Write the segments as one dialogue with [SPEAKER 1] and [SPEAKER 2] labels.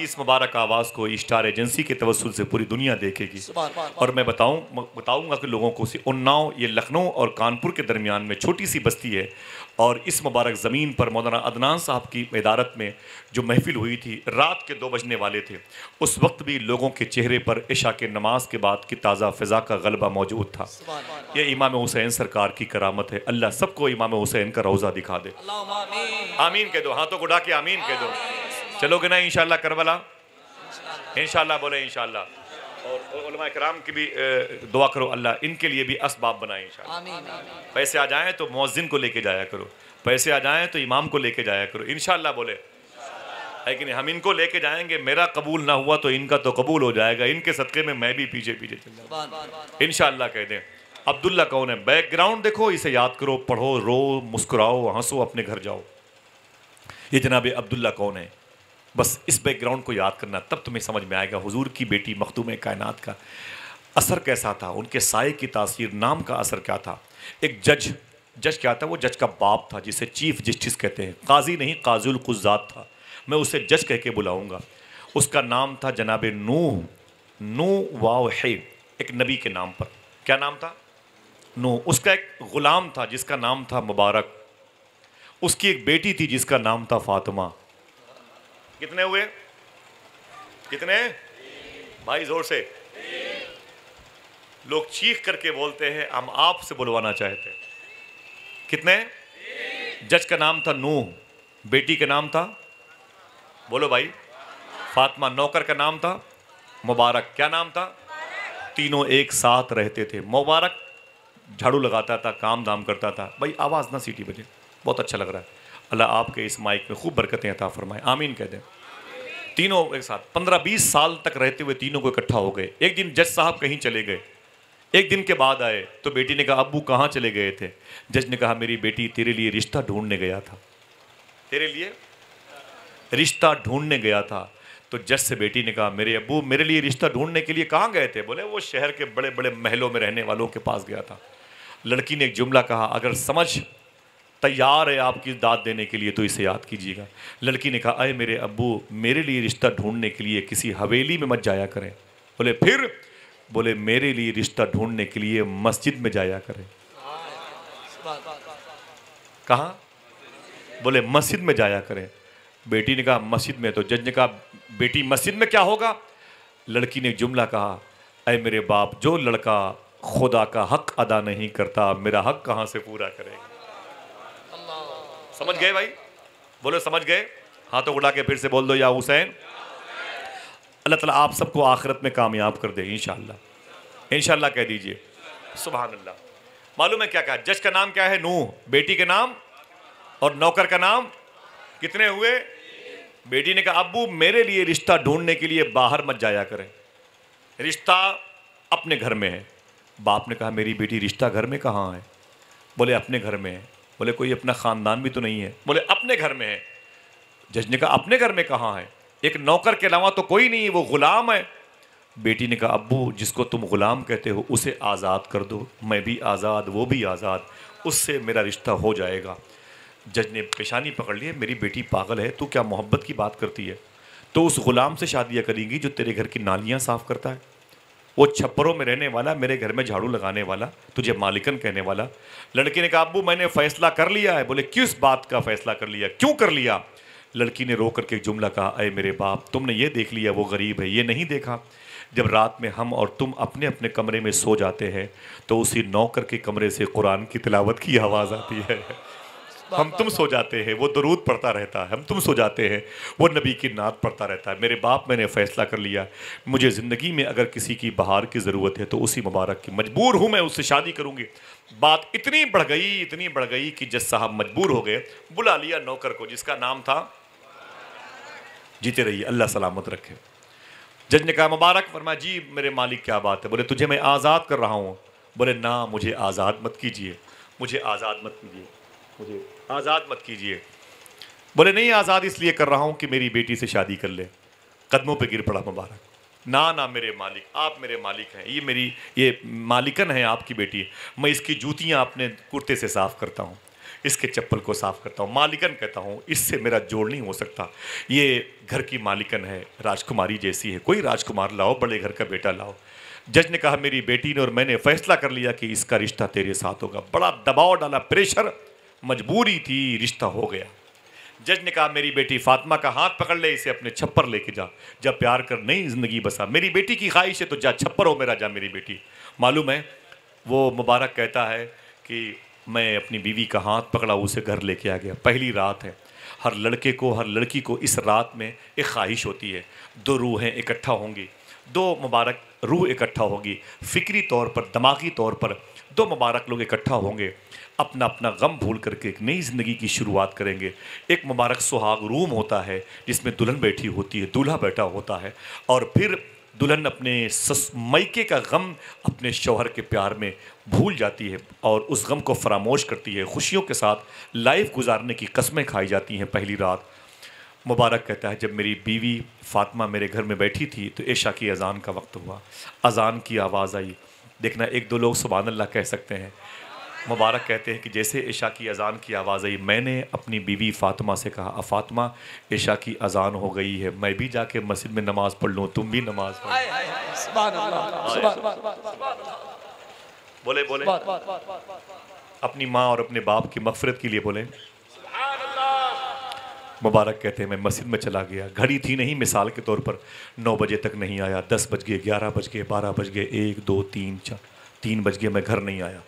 [SPEAKER 1] आपकी इस मुबारक आवाज़ को स्टार एजेंसी के तवसल से पूरी दुनिया देखेगी और मैं बताऊँ बताऊँगा कि लोगों को उन्नाव ये लखनऊ और कानपुर के दरमियान में छोटी सी बस्ती है और इस मुबारक ज़मीन पर मौलाना अदनान साहब की इदारत में जो महफिल हुई थी रात के दो बजने वाले थे उस वक्त भी लोगों के चेहरे पर इशा के नमाज के बाद की ताज़ा फ़िज़ा का गलबा मौजूद था यह इमाम हुसैन सरकार की करामत है अल्लाह सबको इमाम हुसैन का रोज़ा दिखा दे आमीन कह दो हाथों को डाके आमीन कह दो चलोगे ना इनशाला करबला इनशाला बोले इनशाला और कराम की भी दुआ करो अल्लाह इनके लिए भी इसबाब बनाए इन पैसे आ जाएं तो मौजिन को लेके जाया करो पैसे आ जाएं तो इमाम को लेके जाया करो इन बोले लेकिन हम इनको लेके जाएंगे मेरा कबूल ना हुआ तो इनका तो कबूल हो जाएगा इनके सदक़े में मैं भी पीछे पीछे चल इन कह दें अब्दुल्ला कौन है बैकग्राउंड देखो इसे याद करो पढ़ो रो मुस्कुराओ हंसो अपने घर जाओ ये जनाब अब्दुल्ला कौन है बस इस बैकग्राउंड को याद करना तब तुम्हें समझ में आएगा हुजूर की बेटी मखदूम कायनात का असर कैसा था उनके साय की तासीर नाम का असर क्या था एक जज जज क्या था वो जज का बाप था जिसे चीफ जस्टिस कहते हैं काजी नहीं काजुल कुजात था मैं उसे जज कह के बुलाऊँगा उसका नाम था जनाब नू नू वाह एक नबी के नाम पर क्या नाम था नू उसका एक ग़ुलाम था जिसका नाम था मुबारक उसकी एक बेटी थी जिसका नाम था फातिमा कितने हुए कितने भाई जोर से लोग चीख करके बोलते हैं हम आपसे बुलवाना चाहते हैं कितने जज का नाम था नूह बेटी का नाम था बोलो भाई फातिमा नौकर का नाम था मुबारक क्या नाम था तीनों एक साथ रहते थे मुबारक झाड़ू लगाता था काम धाम करता था भाई आवाज़ ना सीटी बजे बहुत अच्छा लग रहा है अल्लाह आपके इस माइक में खूब बरकतें अता फरमाए आमीन कह दें तीनों एक साथ पंद्रह बीस साल तक रहते हुए तीनों को इकट्ठा हो गए एक दिन जज साहब कहीं चले गए एक दिन के बाद आए तो बेटी ने कहा अबू कहाँ चले गए थे जज ने कहा मेरी बेटी तेरे लिए रिश्ता ढूंढने गया था तेरे लिए रिश्ता ढूंढने गया था तो जज से बेटी ने कहा मेरे अबू मेरे लिए रिश्ता ढूंढने के लिए कहाँ गए थे बोले वो शहर के बड़े बड़े महलों में रहने वालों के पास गया था लड़की ने एक जुमला कहा अगर समझ तैयार है आपकी दाद देने के लिए तो इसे याद कीजिएगा लड़की ने कहा अरे मेरे अबू मेरे लिए रिश्ता ढूंढने के लिए किसी हवेली में मत जाया करें बोले फिर बोले मेरे लिए रिश्ता ढूंढने के लिए मस्जिद में जाया करें कहा बोले मस्जिद में जाया करें बेटी ने कहा मस्जिद में तो जज ने कहा बेटी मस्जिद में क्या होगा लड़की ने जुमला कहा अरे मेरे बाप जो लड़का खुदा का हक अदा नहीं करता मेरा हक कहाँ से पूरा करेगा समझ गए भाई बोलो समझ गए हाथों उड़ा के फिर से बोल दो या हुसैन अल्लाह ताला आप सबको आखिरत में कामयाब कर दे इन इन कह दीजिए सुबह अल्लाह मालूम है क्या कहा जज का नाम क्या है नूह बेटी के नाम और नौकर का नाम कितने हुए बेटी ने कहा अबू मेरे लिए रिश्ता ढूंढने के लिए बाहर मत जाया करें रिश्ता अपने घर में है बाप ने कहा मेरी बेटी रिश्ता घर में कहाँ है बोले अपने घर में है बोले कोई अपना ख़ानदान भी तो नहीं है बोले अपने घर में है जज ने कहा अपने घर में कहाँ है एक नौकर के अलावा तो कोई नहीं है वो ग़ुलाम है बेटी ने कहा अबू जिसको तुम ग़ुलाम कहते हो उसे आज़ाद कर दो मैं भी आज़ाद वो भी आज़ाद उससे मेरा रिश्ता हो जाएगा जज ने पेशानी पकड़ ली मेरी बेटी पागल है तू क्या मोहब्बत की बात करती है तो उस ग़ुलाम से शादियाँ करेंगी जो तेरे घर की नालियाँ साफ़ करता है वो छप्परों में रहने वाला मेरे घर में झाड़ू लगाने वाला तुझे मालिकन कहने वाला लड़के ने कहा अबू मैंने फैसला कर लिया है बोले किस बात का फैसला कर लिया क्यों कर लिया लड़की ने रो करके एक जुमला कहा अरे मेरे बाप तुमने ये देख लिया वो गरीब है ये नहीं देखा जब रात में हम और तुम अपने अपने कमरे में सो जाते हैं तो उसी नौकर के कमरे से कुरान की तिलावत की आवाज़ आती है हम तुम सो जाते हैं वो दरूद पढ़ता रहता है हम तुम सो जाते हैं वो नबी की नात पढ़ता रहता है मेरे बाप मैंने फ़ैसला कर लिया मुझे ज़िंदगी में अगर किसी की बहार की ज़रूरत है तो उसी मुबारक की मजबूर हूँ मैं उससे शादी करूँगी बात इतनी बढ़ गई इतनी बढ़ गई कि जज साहब मजबूर हो गए बुला लिया नौकर को जिसका नाम था जीते रहिए अल्लाह सलामत रखे जज ने कहा मुबारक वर्मा जी मेरे मालिक क्या बात है बोले तुझे मैं आज़ाद कर रहा हूँ बोले ना मुझे आज़ाद मत कीजिए मुझे आज़ाद मत कीजिए मुझे आज़ाद मत कीजिए बोले नहीं आज़ाद इसलिए कर रहा हूँ कि मेरी बेटी से शादी कर ले कदमों पे गिर पड़ा मुबारक ना ना मेरे मालिक आप मेरे मालिक हैं ये मेरी ये मालिकन है आपकी बेटी मैं इसकी जूतियाँ अपने कुर्ते से साफ़ करता हूँ इसके चप्पल को साफ़ करता हूँ मालिकन कहता हूँ इससे मेरा जोड़ नहीं हो सकता ये घर की मालिकन है राजकुमारी जैसी है कोई राजकुमार लाओ बड़े घर का बेटा लाओ जज ने कहा मेरी बेटी ने और मैंने फैसला कर लिया कि इसका रिश्ता तेरे साथ होगा बड़ा दबाव डाला प्रेशर मजबूरी थी रिश्ता हो गया जज ने कहा मेरी बेटी फातिमा का हाथ पकड़ ले इसे अपने छप्पर लेके जा जब प्यार कर नई ज़िंदगी बसा मेरी बेटी की ख्वाहिश है तो जा छप्पर हो मेरा जा मेरी बेटी मालूम है वो मुबारक कहता है कि मैं अपनी बीवी का हाथ पकड़ा उसे घर लेके आ गया पहली रात है हर लड़के को हर लड़की को इस रात में एक ख्वाहिश होती है दो रूहें इकट्ठा होंगी दो मुबारक रूह इकट्ठा होगी फ़िक्री तौर पर दिमागी तौर पर दो मुबारक लोग इकट्ठा होंगे अपना अपना गम भूल करके एक नई ज़िंदगी की शुरुआत करेंगे एक मुबारक सुहाग रूम होता है जिसमें दुल्हन बैठी होती है दूल्हा बैठा होता है और फिर दुल्हन अपने सस मैके का गम अपने शोहर के प्यार में भूल जाती है और उस गम को फरामोश करती है खुशियों के साथ लाइफ गुजारने की कस्में खाई जाती हैं पहली रात मुबारक कहता है जब मेरी बीवी फातिमा मेरे घर में बैठी थी तो ऐशा की अज़ान का वक्त हुआ अज़ान की आवाज़ आई देखना एक दो लोग सुबह अल्लाह कह सकते हैं मुबारक कहते हैं कि जैसे ईशा की अज़ान की आवाज़ आई मैंने अपनी बीवी फ़ातिमा से कहा अफातमा फातिमा ईशा की अज़ान हो गई है मैं भी जाके मस्जिद में नमाज़ पढ़ लूँ तुम भी नमाज बोले बोले अपनी माँ और अपने बाप की मफफरत के लिए बोले मुबारक कहते हैं मैं मस्जिद में चला गया घड़ी थी नहीं मिसाल के तौर पर नौ बजे तक नहीं आया दस बज गए ग्यारह बज गए बारह बज गए एक दो तीन चार तीन बज गया मैं घर नहीं आया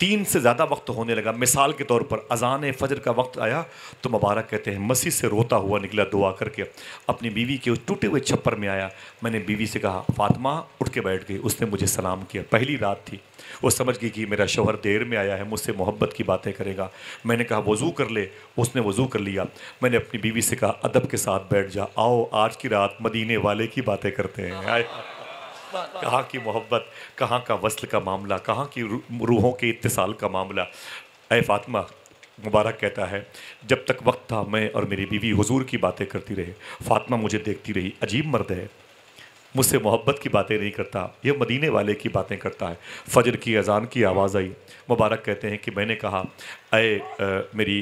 [SPEAKER 1] तीन से ज़्यादा वक्त होने लगा मिसाल के तौर पर अजान फजर का वक्त आया तो मुबारक कहते हैं मसीह से रोता हुआ निकला दुआ करके अपनी बीवी के उस टूटे हुए छप्पर में आया मैंने बीवी से कहा फातमा उठ के बैठ गई उसने मुझे सलाम किया पहली रात थी वो समझ गई कि मेरा शोहर देर में आया है मुझसे मोहब्बत की बातें करेगा मैंने कहा वज़ू कर ले उसने वज़ू कर लिया मैंने अपनी बीवी से कहा अदब के साथ बैठ जा आओ आज की रात मदीने वाले की बातें करते हैं कहाँ की मोहब्बत कहाँ का वसल का मामला कहाँ की रूहों के इतसाल का मामला ए फातमा मुबारक कहता है जब तक वक्त था मैं और मेरी बीवी हुजूर की बातें करती रहे फातमा मुझे देखती रही अजीब मर्द है मुझसे मोहब्बत की बातें नहीं करता यह मदीने वाले की बातें करता है फजर की अजान की आवाज़ आई मुबारक कहते हैं कि मैंने कहा अ मेरी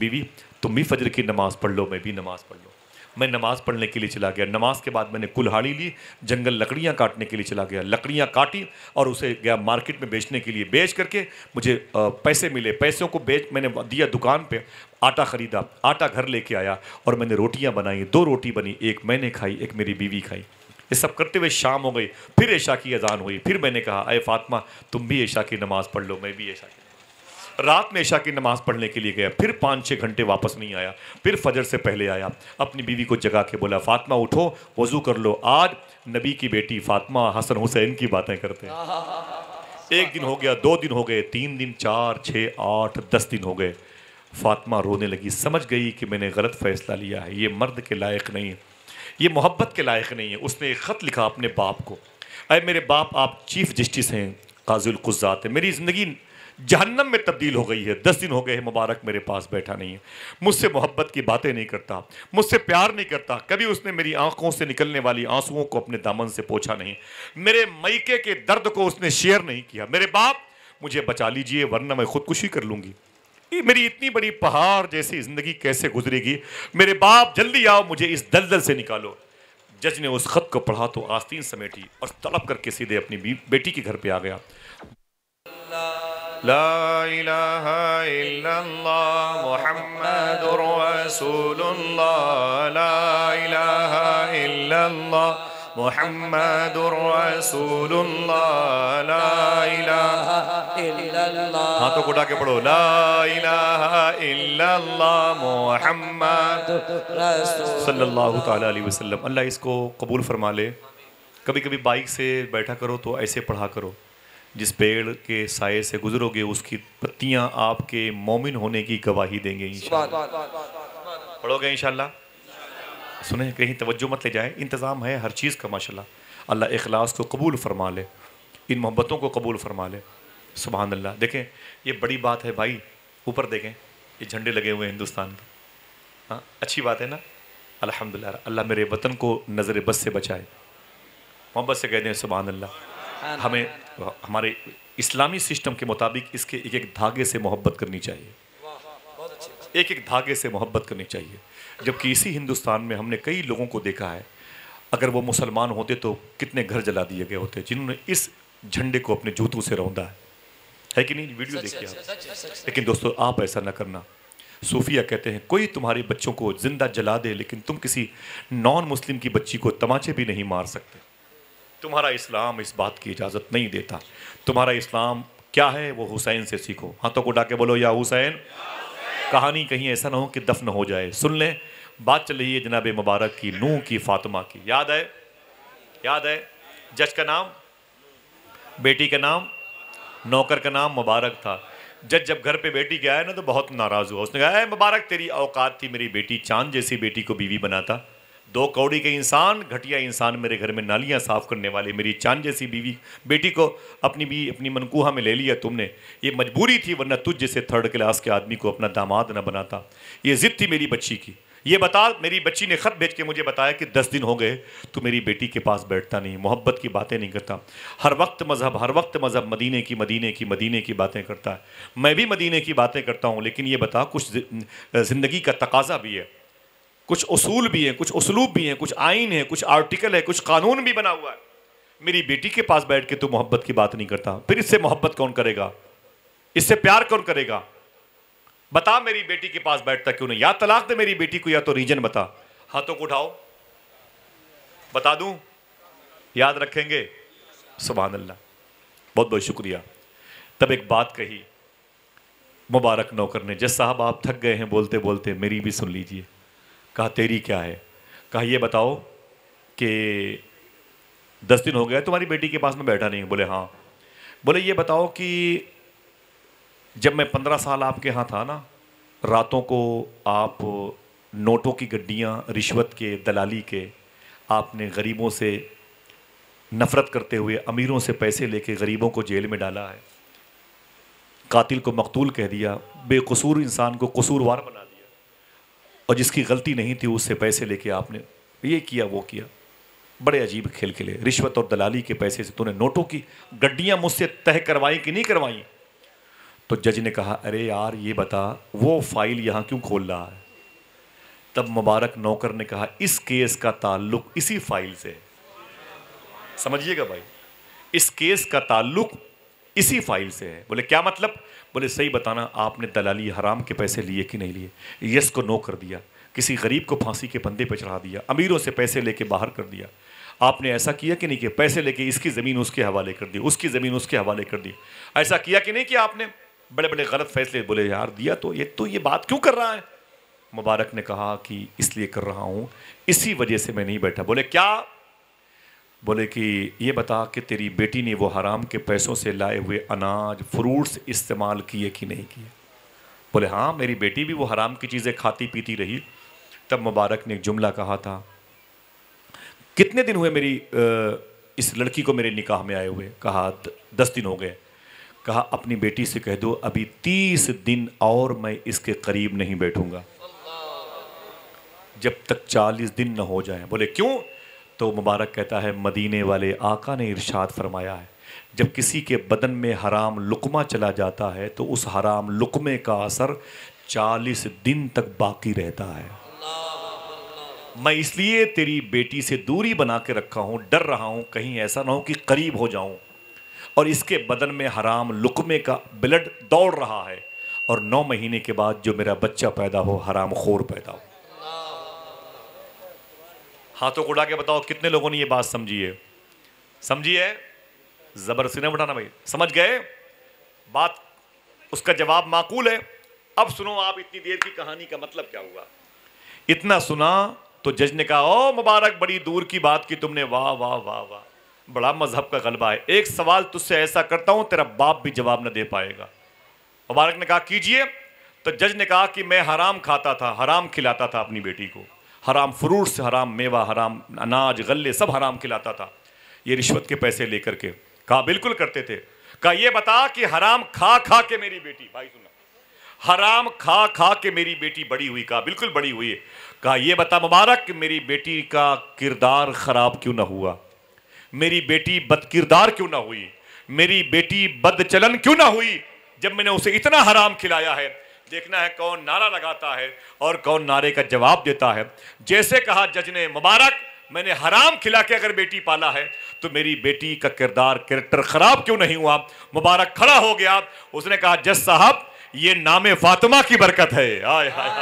[SPEAKER 1] बीवी तुम भी फजर की नमाज़ पढ़ लो मैं भी नमाज़ पढ़ लो मैं नमाज़ पढ़ने के लिए चला गया नमाज के बाद मैंने कुल्हाड़ी ली जंगल लकड़ियाँ काटने के लिए चला गया लकड़ियाँ काटी और उसे गया मार्केट में बेचने के लिए बेच करके मुझे पैसे मिले पैसों को बेच मैंने दिया दुकान पर आटा ख़रीदा आटा घर लेके आया और मैंने रोटियाँ बनाई दो रोटी बनी एक मैंने खाई एक मेरी बीवी खाई ये सब करते हुए शाम हो गई फिर ऐशा की अजान हुई फिर मैंने कहा अय फातमा तुम भी ऐशा की नमाज़ पढ़ लो मैं भी ऐशा की रात में ऐशा की नमाज़ पढ़ने के लिए गया फिर पाँच छः घंटे वापस नहीं आया फिर फजर से पहले आया अपनी बीवी को जगा के बोला फातमा उठो वज़ू कर लो आज नबी की बेटी फातमा हसन हुसैन की बातें करते हैं एक दिन हो गया दो दिन हो गए तीन दिन चार छः आठ दस दिन हो गए फातमा रोने लगी समझ गई कि मैंने गलत फ़ैसला लिया है ये मर्द के लायक नहीं है ये मोहब्बत के लायक नहीं है उसने एक ख़त लिखा अपने बाप को अरे मेरे बाप आप चीफ जस्टिस हैं काजुल कुज़ात है मेरी ज़िंदगी जहन्नम में तब्दील हो गई है दस दिन हो गए हैं मुबारक मेरे पास बैठा नहीं है मुझसे मोहब्बत की बातें नहीं करता मुझसे प्यार नहीं करता कभी उसने मेरी आंखों से निकलने वाली आंसुओं को अपने दामन से पोछा नहीं मेरे मैके के दर्द को उसने शेयर नहीं किया मेरे बाप मुझे बचा लीजिए वरना मैं खुदकुशी कर लूँगी ये मेरी इतनी बड़ी पहाड़ जैसी ज़िंदगी कैसे गुजरेगी मेरे बाप जल्दी आओ मुझे इस दलदल से निकालो जज ने उस खत को पढ़ा तो आस्तीन समेटी और तड़प करके सीधे अपनी बेटी के घर पे आ गया لا إله إلا الله محمد رسول الله لا إله إلا الله محمد رسول الله لا إله إلا الله हाँ तो कुटा لا إله إلا الله محمد صلى الله تعالى عليه وسلم الله يسكو قبول فرماله كبي كبي بايك बाइक بيتا كرو تو तो ऐसे كرو जिस पेड़ के साय से गुजरोगे उसकी पत्तियां आपके मोमिन होने की गवाही देंगे पढ़ोगे इंशाल्लाह सुने कहीं तवज्जो मत ले जाए इंतज़ाम है हर चीज़ का माशाल्लाह अल्लाह इखलास को कबूल फरमा ले इन मोहब्बतों को कबूल फरमा ले सुबहान अल्लाह देखें ये बड़ी बात है भाई ऊपर देखें ये झंडे लगे हुए हैं हिंदुस्तान के हाँ अच्छी बात है ना अल्हम्दुलिल्लाह अल्लाह मेरे वतन को नज़र बस से बचाए मोहब्बत से कह दें सुबहानल्ला अल्लाह हमें हमारे इस्लामी सिस्टम के मुताबिक इसके एक एक धागे से मोहब्बत करनी चाहिए एक एक धागे से मोहब्बत करनी चाहिए जबकि इसी हिंदुस्तान में हमने कई लोगों को देखा है अगर वो मुसलमान होते तो कितने घर जला दिए गए होते जिन्होंने इस झंडे को अपने जूतों से रौंदा है है कि नहीं वीडियो देखिए आप लेकिन दोस्तों आप ऐसा ना करना सूफिया कहते हैं कोई तुम्हारे बच्चों को ज़िंदा जला दे लेकिन तुम किसी नॉन मुस्लिम की बच्ची को तमाचे भी नहीं मार सकते तुम्हारा इस्लाम इस बात की इजाज़त नहीं देता तुम्हारा इस्लाम क्या है वो हुसैन से सीखो हाथों को डाके बोलो या हुसैन कहानी कहीं ऐसा ना हो कि दफन हो जाए सुन लें बात चल रही है जनाब मुबारक की नूह की फातिमा की याद है याद है जज का नाम बेटी का नाम नौकर का नाम मुबारक था जज जब घर पे बेटी के आया ना तो बहुत नाराज़ हुआ उसने कहा मुबारक तेरी औकात थी मेरी बेटी चांद जैसी बेटी को बीवी बनाता दो कौड़ी के इंसान घटिया इंसान मेरे घर में नालियाँ साफ करने वाले मेरी चांद जैसी बीवी बेटी को अपनी भी अपनी मनकूहा में ले लिया तुमने ये मजबूरी थी वरना तुझ जैसे थर्ड क्लास के आदमी को अपना दामाद न बनाता ये ज़िद थी मेरी बच्ची की ये बता मेरी बच्ची ने ख़त भेज के मुझे बताया कि दस दिन हो गए तो मेरी बेटी के पास बैठता नहीं मोहब्बत की बातें नहीं करता हर वक्त मज़हब हर वक्त मज़हब मदीने की मदीने की मदीने की बातें करता है मैं भी मदीने की बातें करता हूँ लेकिन ये बता कुछ ज़िंदगी का तकाजा भी है कुछ असूल भी हैं कुछ उसलूब भी हैं कुछ आइन है कुछ आर्टिकल है कुछ कानून भी बना हुआ है मेरी बेटी के पास बैठ के तो मोहब्बत की बात नहीं करता फिर इससे मोहब्बत कौन करेगा इससे प्यार कौन करेगा बता मेरी बेटी के पास बैठता क्यों नहीं या तलाक दे मेरी बेटी को या तो रीजन बता हाथों को उठाओ बता दूं याद रखेंगे सुबह अल्लाह बहुत बहुत शुक्रिया तब एक बात कही मुबारक नौकर ने जस साहब आप थक गए हैं बोलते बोलते मेरी भी सुन लीजिए कहा तेरी क्या है कहा ये बताओ कि दस दिन हो गया तुम्हारी बेटी के पास में बैठा नहीं बोले हाँ बोले ये बताओ कि जब मैं पंद्रह साल आपके यहाँ था ना रातों को आप नोटों की गड्डियाँ रिश्वत के दलाली के आपने गरीबों से नफ़रत करते हुए अमीरों से पैसे लेके गरीबों को जेल में डाला है कातिल को मकतूल कह दिया बेकसूर इंसान को कसूरवार बना दिया और जिसकी गलती नहीं थी उससे पैसे लेके आपने ये किया वो किया बड़े अजीब खेल खेले रिश्वत और दलाली के पैसे से तूने नोटों की गड्डियां मुझसे तय करवाई कि नहीं करवाई तो जज ने कहा अरे यार ये बता वो फाइल यहां क्यों खोल रहा है तब मुबारक नौकर ने कहा इस केस का ताल्लुक इसी फाइल से समझिएगा भाई इस केस का ताल्लुक इसी फाइल से है बोले क्या मतलब बोले सही बताना आपने दलाली हराम के पैसे लिए कि नहीं लिए यस को नो कर दिया किसी गरीब को फांसी के पंदे पर चढ़ा दिया अमीरों से पैसे लेके बाहर कर दिया आपने ऐसा किया कि नहीं किया पैसे लेके इसकी ज़मीन उसके हवाले कर दी उसकी ज़मीन उसके हवाले कर दी ऐसा किया कि नहीं किया आपने बड़े बड़े गलत फैसले बोले यार दिया तो ये तो ये बात क्यों कर रहा है मुबारक ने कहा कि इसलिए कर रहा हूँ इसी वजह से मैं नहीं बैठा बोले क्या बोले कि ये बता कि तेरी बेटी ने वो हराम के पैसों से लाए हुए अनाज फ्रूट्स इस्तेमाल किए कि नहीं किए बोले हाँ मेरी बेटी भी वो हराम की चीज़ें खाती पीती रही तब मुबारक ने एक जुमला कहा था कितने दिन हुए मेरी इस लड़की को मेरे निकाह में आए हुए कहा दस दिन हो गए कहा अपनी बेटी से कह दो अभी तीस दिन और मैं इसके करीब नहीं बैठूंगा जब तक चालीस दिन न हो जाए बोले क्यों तो मुबारक कहता है मदीने वाले आका ने इरशाद फरमाया है जब किसी के बदन में हराम लुकमा चला जाता है तो उस हराम लुकमे का असर चालीस दिन तक बाकी रहता है मैं इसलिए तेरी बेटी से दूरी बना के रखा हूँ डर रहा हूँ कहीं ऐसा ना हो कि करीब हो जाऊँ और इसके बदन में हराम लुकमे का ब्लड दौड़ रहा है और नौ महीने के बाद जो मेरा बच्चा पैदा हो हराम खोर पैदा हो हाथों को उड़ा के बताओ कितने लोगों ने ये बात समझी है समझी है जबर नहीं उठाना भाई समझ गए बात उसका जवाब माकूल है अब सुनो आप इतनी देर की कहानी का मतलब क्या हुआ इतना सुना तो जज ने कहा ओ मुबारक बड़ी दूर की बात की तुमने वाह वाह वाह वाह बड़ा मजहब का गलबा है एक सवाल तुझसे ऐसा करता हूं तेरा बाप भी जवाब ना दे पाएगा मुबारक ने कहा कीजिए तो जज ने कहा कि मैं हराम खाता था हराम खिलाता था अपनी बेटी को हराम फ्रूट से हराम मेवा हराम अनाज गले सब हराम खिलाता था ये रिश्वत के पैसे लेकर के कहा बिल्कुल करते थे कहा ये बता कि हराम खा खा के मेरी बेटी भाई सुना हराम खा खा के मेरी बेटी बड़ी हुई कहा बिल्कुल बड़ी हुई कहा यह बता मुबारक मेरी बेटी का किरदार खराब क्यों ना हुआ मेरी बेटी बदकिरदार क्यों ना हुई मेरी बेटी बदचलन क्यों ना हुई जब मैंने उसे इतना हराम खिलाया है देखना है कौन नारा लगाता है और कौन नारे का जवाब देता है जैसे कहा जज ने मुबारक मैंने हराम खिला के अगर बेटी पाला है तो मेरी बेटी का किरदार कैरेक्टर खराब क्यों नहीं हुआ मुबारक खड़ा हो गया उसने कहा जज साहब ये नाम फातिमा की बरकत है आय हाय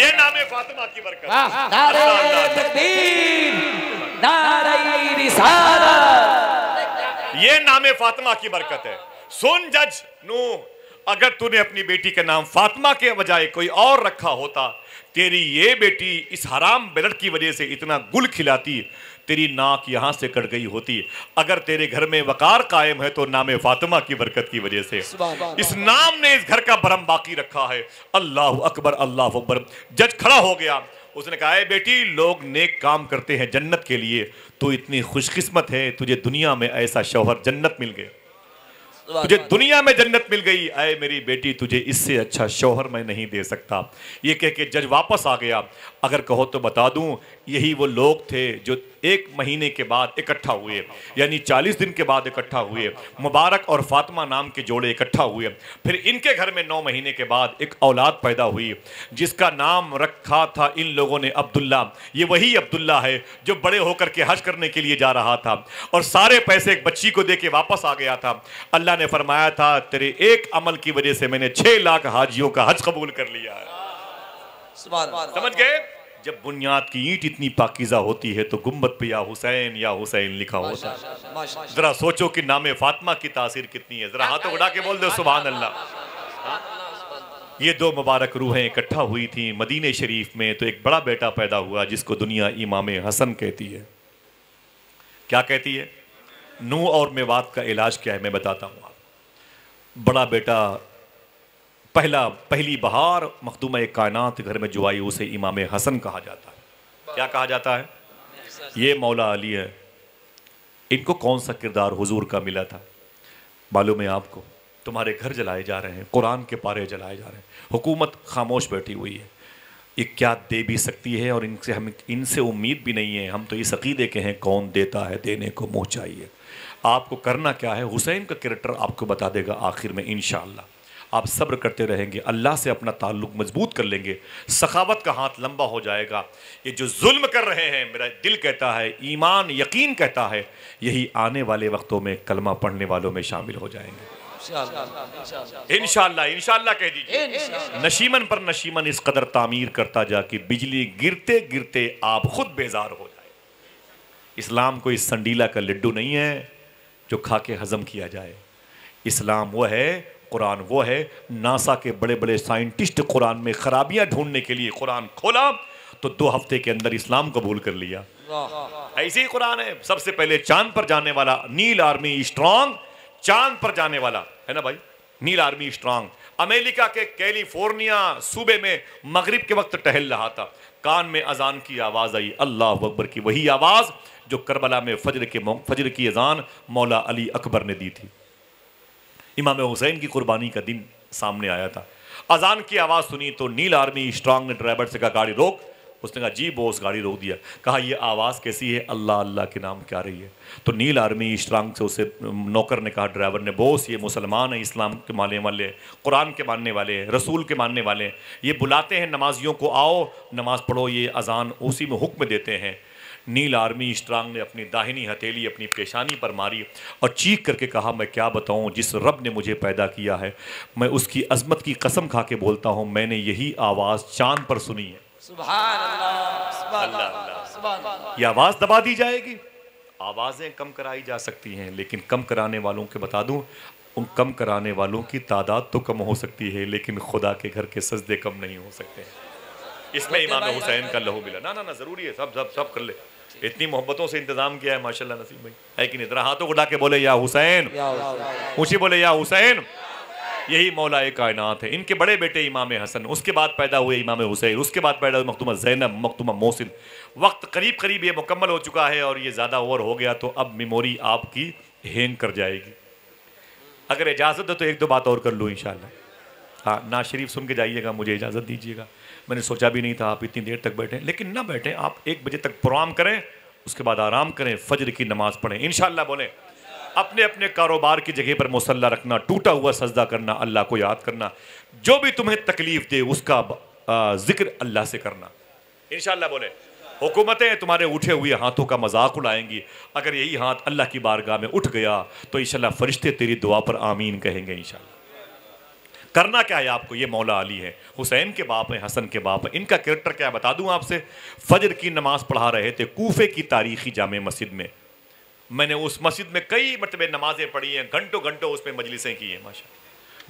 [SPEAKER 1] ये नाम फातिमा की बरकत है ये नाम फातिमा की बरकत है सुन जज नू अगर तूने अपनी बेटी का नाम फातिमा के बजाय कोई और रखा होता तेरी ये बेटी इस हराम बेलट की वजह से इतना गुल खिलाती तेरी नाक यहाँ से कट गई होती अगर तेरे घर में वकार कायम है तो नाम फातिमा की बरकत की वजह से इस नाम ने इस घर का भरम बाकी रखा है अल्लाह अकबर अल्लाह अकबर जज खड़ा हो गया उसने कहा है बेटी लोग नेक काम करते हैं जन्नत के लिए तो इतनी खुशकिस्मत है तुझे दुनिया में ऐसा शौहर जन्नत मिल गया तुझे दुनिया में जन्नत मिल गई आए मेरी बेटी तुझे इससे अच्छा शोहर मैं नहीं दे सकता ये कह के जज वापस आ गया अगर कहो तो बता दूं यही वो लोग थे जो एक महीने के बाद इकट्ठा हुए यानी चालीस दिन के बाद इकट्ठा हुए मुबारक और फातिमा नाम के जोड़े इकट्ठा हुए फिर इनके घर में नौ महीने के बाद एक औलाद पैदा हुई जिसका नाम रखा था इन लोगों ने अब्दुल्ला ये वही अब्दुल्ला है जो बड़े होकर के हज करने के लिए जा रहा था और सारे पैसे एक बच्ची को दे के वापस आ गया था अल्लाह ने फरमाया था तेरे एक अमल की वजह से मैंने छः लाख हाजियों का हज कबूल कर लिया है समझ गए जब बुनियाद की ईंट इतनी पाकिजा होती है तो गुम्बत पे या हुसैन या हुसैन लिखा होता है जरा सोचो कि नाम फातिमा की तासीर कितनी है जरा हाथों उड़ा के बोल दो सुबह अल्लाह ये दो मुबारक रूहें इकट्ठा हुई थी मदीने शरीफ में तो एक बड़ा बेटा पैदा हुआ जिसको दुनिया इमाम हसन कहती है क्या कहती है नू और मेवात का इलाज क्या है मैं बताता हूँ आप बड़ा बेटा पहला पहली बहार मखदूम कायनात घर में जो आई उसे इमाम हसन कहा जाता है क्या कहा जाता है ये मौला अली है इनको कौन सा किरदार हुजूर का मिला था मालूम है आपको तुम्हारे घर जलाए जा रहे हैं कुरान के पारे जलाए जा रहे हैं हुकूमत खामोश बैठी हुई है ये क्या दे भी सकती है और इनसे हम इनसे उम्मीद भी नहीं है हम तो इस अकीदे के हैं कौन देता है देने को मोह चाहिए आपको करना क्या है हुसैन का करेक्टर आपको बता देगा आखिर में इनशाला आप सब्र करते रहेंगे अल्लाह से अपना ताल्लुक मजबूत कर लेंगे सखावत का हाथ लंबा हो जाएगा ये जो जुल्म कर रहे हैं मेरा दिल कहता है ईमान यकीन कहता है यही आने वाले वक्तों में कलमा पढ़ने वालों में शामिल हो जाएंगे इनशाला इनशाला कह दीजिए नशीमन पर नशीमन इस कदर तामीर करता जा कि बिजली गिरते गिरते आप खुद बेजार हो जाए इस्लाम कोई संडीला का लड्डू नहीं है जो खा के हजम किया जाए इस्लाम वह है कुरान वो है नासा के बड़े बड़े साइंटिस्ट कुरान में खराबियां ढूंढने के लिए कुरान खोला तो दो हफ्ते के अंदर इस्लाम कबूल कर लिया ऐसे ही कुरान है सबसे पहले चांद पर जाने वाला नील आर्मी स्ट्रांग चांद पर जाने वाला है ना भाई नील आर्मी स्ट्रांग अमेरिका के कैलिफोर्निया सूबे में मगरिब के वक्त टहल रहा था कान में अजान की आवाज़ आई अल्लाह अकबर की वही आवाज़ जो करबला में फजर के फजर की अजान मौला अली अकबर ने दी थी इमाम हुसैन की कुर्बानी का दिन सामने आया था अजान की आवाज़ सुनी तो नील आर्मी स्ट्रांग ने ड्राइवर से कहा गाड़ी रोक उसने कहा जी बोस गाड़ी रोक दिया कहा ये आवाज़ कैसी है अल्लाह अल्लाह के नाम क्या रही है तो नील आर्मी स्ट्रांग से उसे नौकर ने कहा ड्राइवर ने बोस ये मुसलमान है इस्लाम के मानने वाले कुरान के मानने वाले रसूल के मानने वाले ये बुलाते हैं नमाजियों को आओ नमाज़ पढ़ो ये अजान उसी में हुक्म देते हैं नील आर्मी स्ट्रांग ने अपनी दाहिनी हथेली अपनी पेशानी पर मारी और चीख करके कहा मैं क्या बताऊँ जिस रब ने मुझे पैदा किया है मैं उसकी अजमत की कसम खा के बोलता हूँ मैंने यही आवाज़ चांद पर सुनी है ये आवाज़ दबा दी जाएगी आवाज़ें कम कराई जा सकती हैं लेकिन कम कराने वालों के बता दूं उन कम कराने वालों की तादाद तो कम हो सकती है लेकिन खुदा के घर के सजदे कम नहीं हो सकते हैं इसमें इमाम हुसैन का लहू मिला ना ना ना ज़रूरी है सब सब सब कर ले इतनी मोहब्बतों से इंतजाम किया है माशाल्लाह नसीम भाई है कि नहीं हाथों को डाके बोले या हुसैन ऊँची बोले या हुसैन यही मौलाए कायनात है इनके बड़े बेटे इमाम हसन उसके बाद पैदा हुए इमाम हुसैन उसके बाद पैदा हुए मखतुमा जैनब मखतुमा मोहसिन वक्त करीब करीब ये मुकम्मल हो चुका है और ये ज़्यादा ओवर हो गया तो अब मेमोरी आपकी हेंग कर जाएगी अगर इजाज़त है तो एक दो बात और कर लूँ इन हाँ ना शरीफ सुन के जाइएगा मुझे इजाज़त दीजिएगा मैंने सोचा भी नहीं था आप इतनी देर तक बैठे लेकिन ना बैठे आप एक बजे तक प्रोग्राम करें उसके बाद आराम करें फजर की नमाज पढ़ें इन बोले अपने अपने कारोबार की जगह पर मुसल्ला रखना टूटा हुआ सजदा करना अल्लाह को याद करना जो भी तुम्हें तकलीफ दे उसका जिक्र अल्लाह से करना इन बोले हुकूमतें तुम्हारे उठे हुए हाथों का मजाक उड़ाएंगी अगर यही हाथ अल्लाह की बारगाह में उठ गया तो इन फरिश्ते तेरी दुआ पर आमीन कहेंगे इनशा करना क्या है आपको ये मौला अली है हुसैन के बाप है हसन के बाप है इनका कैरेक्टर क्या है बता दूं आपसे फजर की नमाज़ पढ़ा रहे थे कोफे की तारीखी जामे मस्जिद में मैंने उस मस्जिद में कई मरतबे नमाज़ें पढ़ी हैं घंटों घंटों उसमें मजलिसें की हैं माशा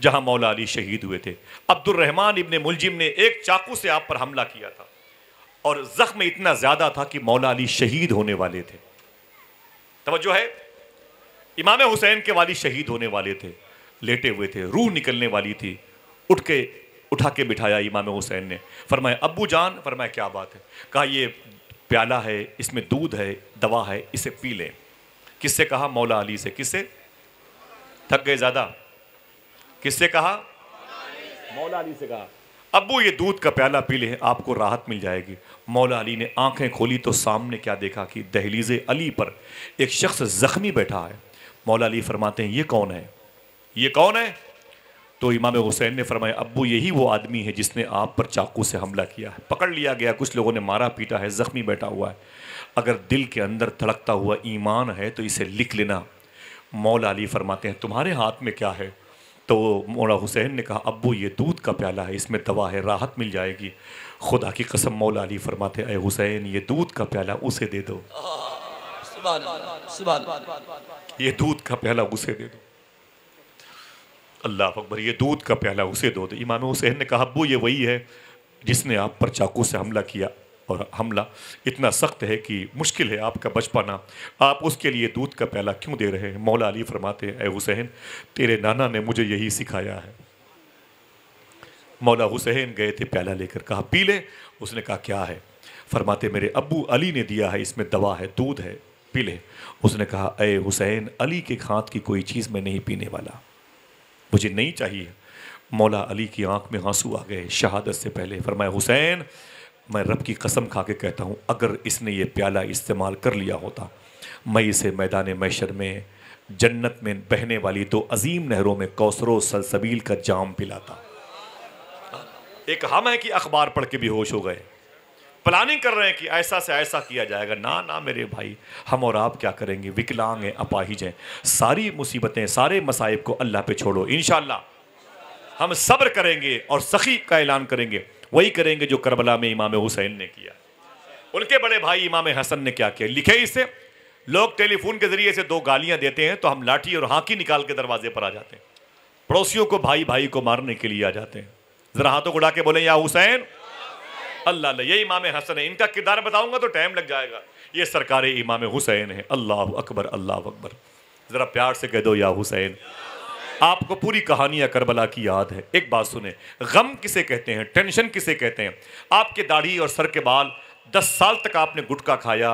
[SPEAKER 1] जहाँ मौला अली शहीद हुए थे अब्दुलरहमान इबन मुलजिम ने एक चाकू से आप पर हमला किया था और ज़ख्म इतना ज़्यादा था कि मौला अली शहीद होने वाले थे तो है इमाम हुसैन के वाली शहीद होने वाले थे लेटे हुए थे रूह निकलने वाली थी उठ के उठा के बिठाया इमाम हुसैन ने फरमाया अबू जान फरमाया क्या बात है कहा ये प्याला है इसमें दूध है दवा है इसे पी लें किससे कहा मौला अली से किससे थक गए ज़्यादा किससे कहा मौला अली से कहा अबू ये दूध का प्याला पी लें आपको राहत मिल जाएगी मौला अली ने आंखें खोली तो सामने क्या देखा कि दहलीज अली पर एक शख्स ज़ख्मी बैठा है मौला अली फरमाते हैं ये कौन है ये कौन है तो इमाम हुसैन ने फरमाया अबू यही वो आदमी है जिसने आप पर चाकू से हमला किया है पकड़ लिया गया कुछ लोगों ने मारा पीटा है ज़ख्मी बैठा हुआ है अगर दिल के अंदर थड़कता हुआ ईमान है तो इसे लिख लेना मौला अली फरमाते हैं तुम्हारे हाथ में क्या है तो मौला हुसैन ने कहा अबू ये दूध का प्याला है इसमें दवा है राहत मिल जाएगी खुदा की कसम मौला अली फरमाते अय हुसैन ये दूध का प्याला उसे दे दो ये दूध का प्याला उसे दे दो अल्लाह अकबर ये दूध का प्याला उसे दो दे इमाम हुसैन ने कहा अबू ये वही है जिसने आप पर चाकू से हमला किया और हमला इतना सख्त है कि मुश्किल है आपका बच पाना आप उसके लिए दूध का प्याला क्यों दे रहे हैं मौला अली फरमाते हैं ए हुसैन तेरे नाना ने मुझे यही सिखाया है मौला हुसैन गए थे प्याला लेकर कहा पी लें उसने कहा क्या है फरमाते मेरे अबू अली ने दिया है इसमें दवा है दूध है पी लें उसने कहा ए हुसैन अली के खात की कोई चीज़ मैं नहीं पीने वाला मुझे नहीं चाहिए मौला अली की आंख में आंसू आ गए शहादत से पहले फरमाया हुसैन मैं रब की कसम खा के कहता हूँ अगर इसने ये प्याला इस्तेमाल कर लिया होता मैं इसे मैदान मैशर में जन्नत में बहने वाली दो अजीम नहरों में कौसरो सलसबील का जाम पिलाता एक हम है कि अखबार पढ़ के भी होश हो गए प्लानिंग कर रहे हैं कि ऐसा से ऐसा किया जाएगा ना ना मेरे भाई हम और आप क्या करेंगे विकलांग हैं अपाहिज हैं सारी मुसीबतें सारे मसाइब को अल्लाह पे छोड़ो इन हम सब्र करेंगे और सखी का ऐलान करेंगे वही करेंगे जो करबला में इमाम हुसैन ने किया उनके बड़े भाई इमाम हसन ने क्या किया लिखे इसे लोग टेलीफोन के जरिए से दो गालियां देते हैं तो हम लाठी और हाकी निकाल के दरवाजे पर आ जाते हैं पड़ोसियों को भाई भाई को मारने के लिए आ जाते हैं जरा हाथों को उड़ा के बोले या हुसैन अल्लाह ये इमाम हसन है इनका किरदार बताऊंगा तो टाइम लग जाएगा ये सरकार इमाम हुसैन है अल्लाह अकबर अल्लाह अकबर ज़रा प्यार से कह दो या हुसैन आपको पूरी कहानियाँ करबला की याद है एक बात सुने गम किसे कहते हैं टेंशन किसे कहते हैं आपके दाढ़ी और सर के बाल दस साल तक आपने गुटखा खाया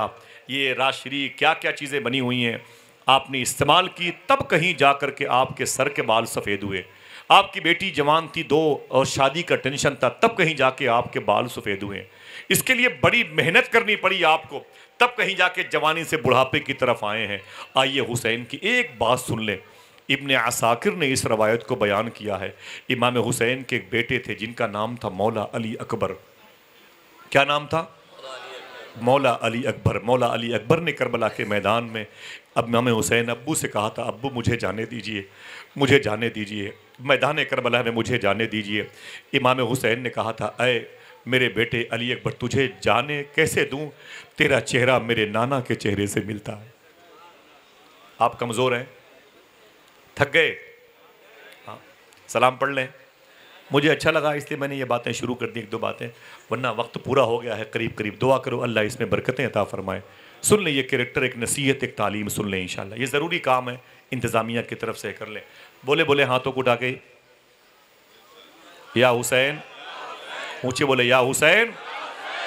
[SPEAKER 1] ये राशरी क्या क्या चीज़ें बनी हुई हैं आपने इस्तेमाल की तब कहीं जा कर के आपके सर के बाल सफ़ेद हुए आपकी बेटी जवान थी दो और शादी का टेंशन था तब कहीं जाके आपके बाल सफ़ेद हुए इसके लिए बड़ी मेहनत करनी पड़ी आपको तब कहीं जाके जवानी से बुढ़ापे की तरफ आए हैं आइए हुसैन की एक बात सुन लें इबन असाकिर ने इस रवायत को बयान किया है इमाम हुसैन के एक बेटे थे जिनका नाम था मौला अली अकबर क्या नाम था मौला अली अकबर मौला अली अकबर ने करबला के मैदान में अब इमाम हुसैन अब्बू से कहा था अब्बू मुझे जाने दीजिए मुझे जाने दीजिए मैदान करबला में मुझे जाने दीजिए इमाम हुसैन ने कहा था अय मेरे बेटे अली अकबर तुझे जाने कैसे दूँ तेरा चेहरा मेरे नाना के चेहरे से मिलता है आप कमज़ोर हैं थक गए हाँ सलाम पढ़ लें मुझे अच्छा लगा इसलिए मैंने ये बातें शुरू कर दी एक दो बातें वरना वक्त पूरा हो गया है करीब करीब दुआ करो अल्लाह इसमें बरकतें अता फरमाए सुन लें ये करेक्टर एक नसीहत एक तालीम सुन लें इन ये ज़रूरी काम है इंतज़ामिया की तरफ से कर लें बोले बोले हाथों को उठा के या हुसैन ऊंचे बोले या हुसैन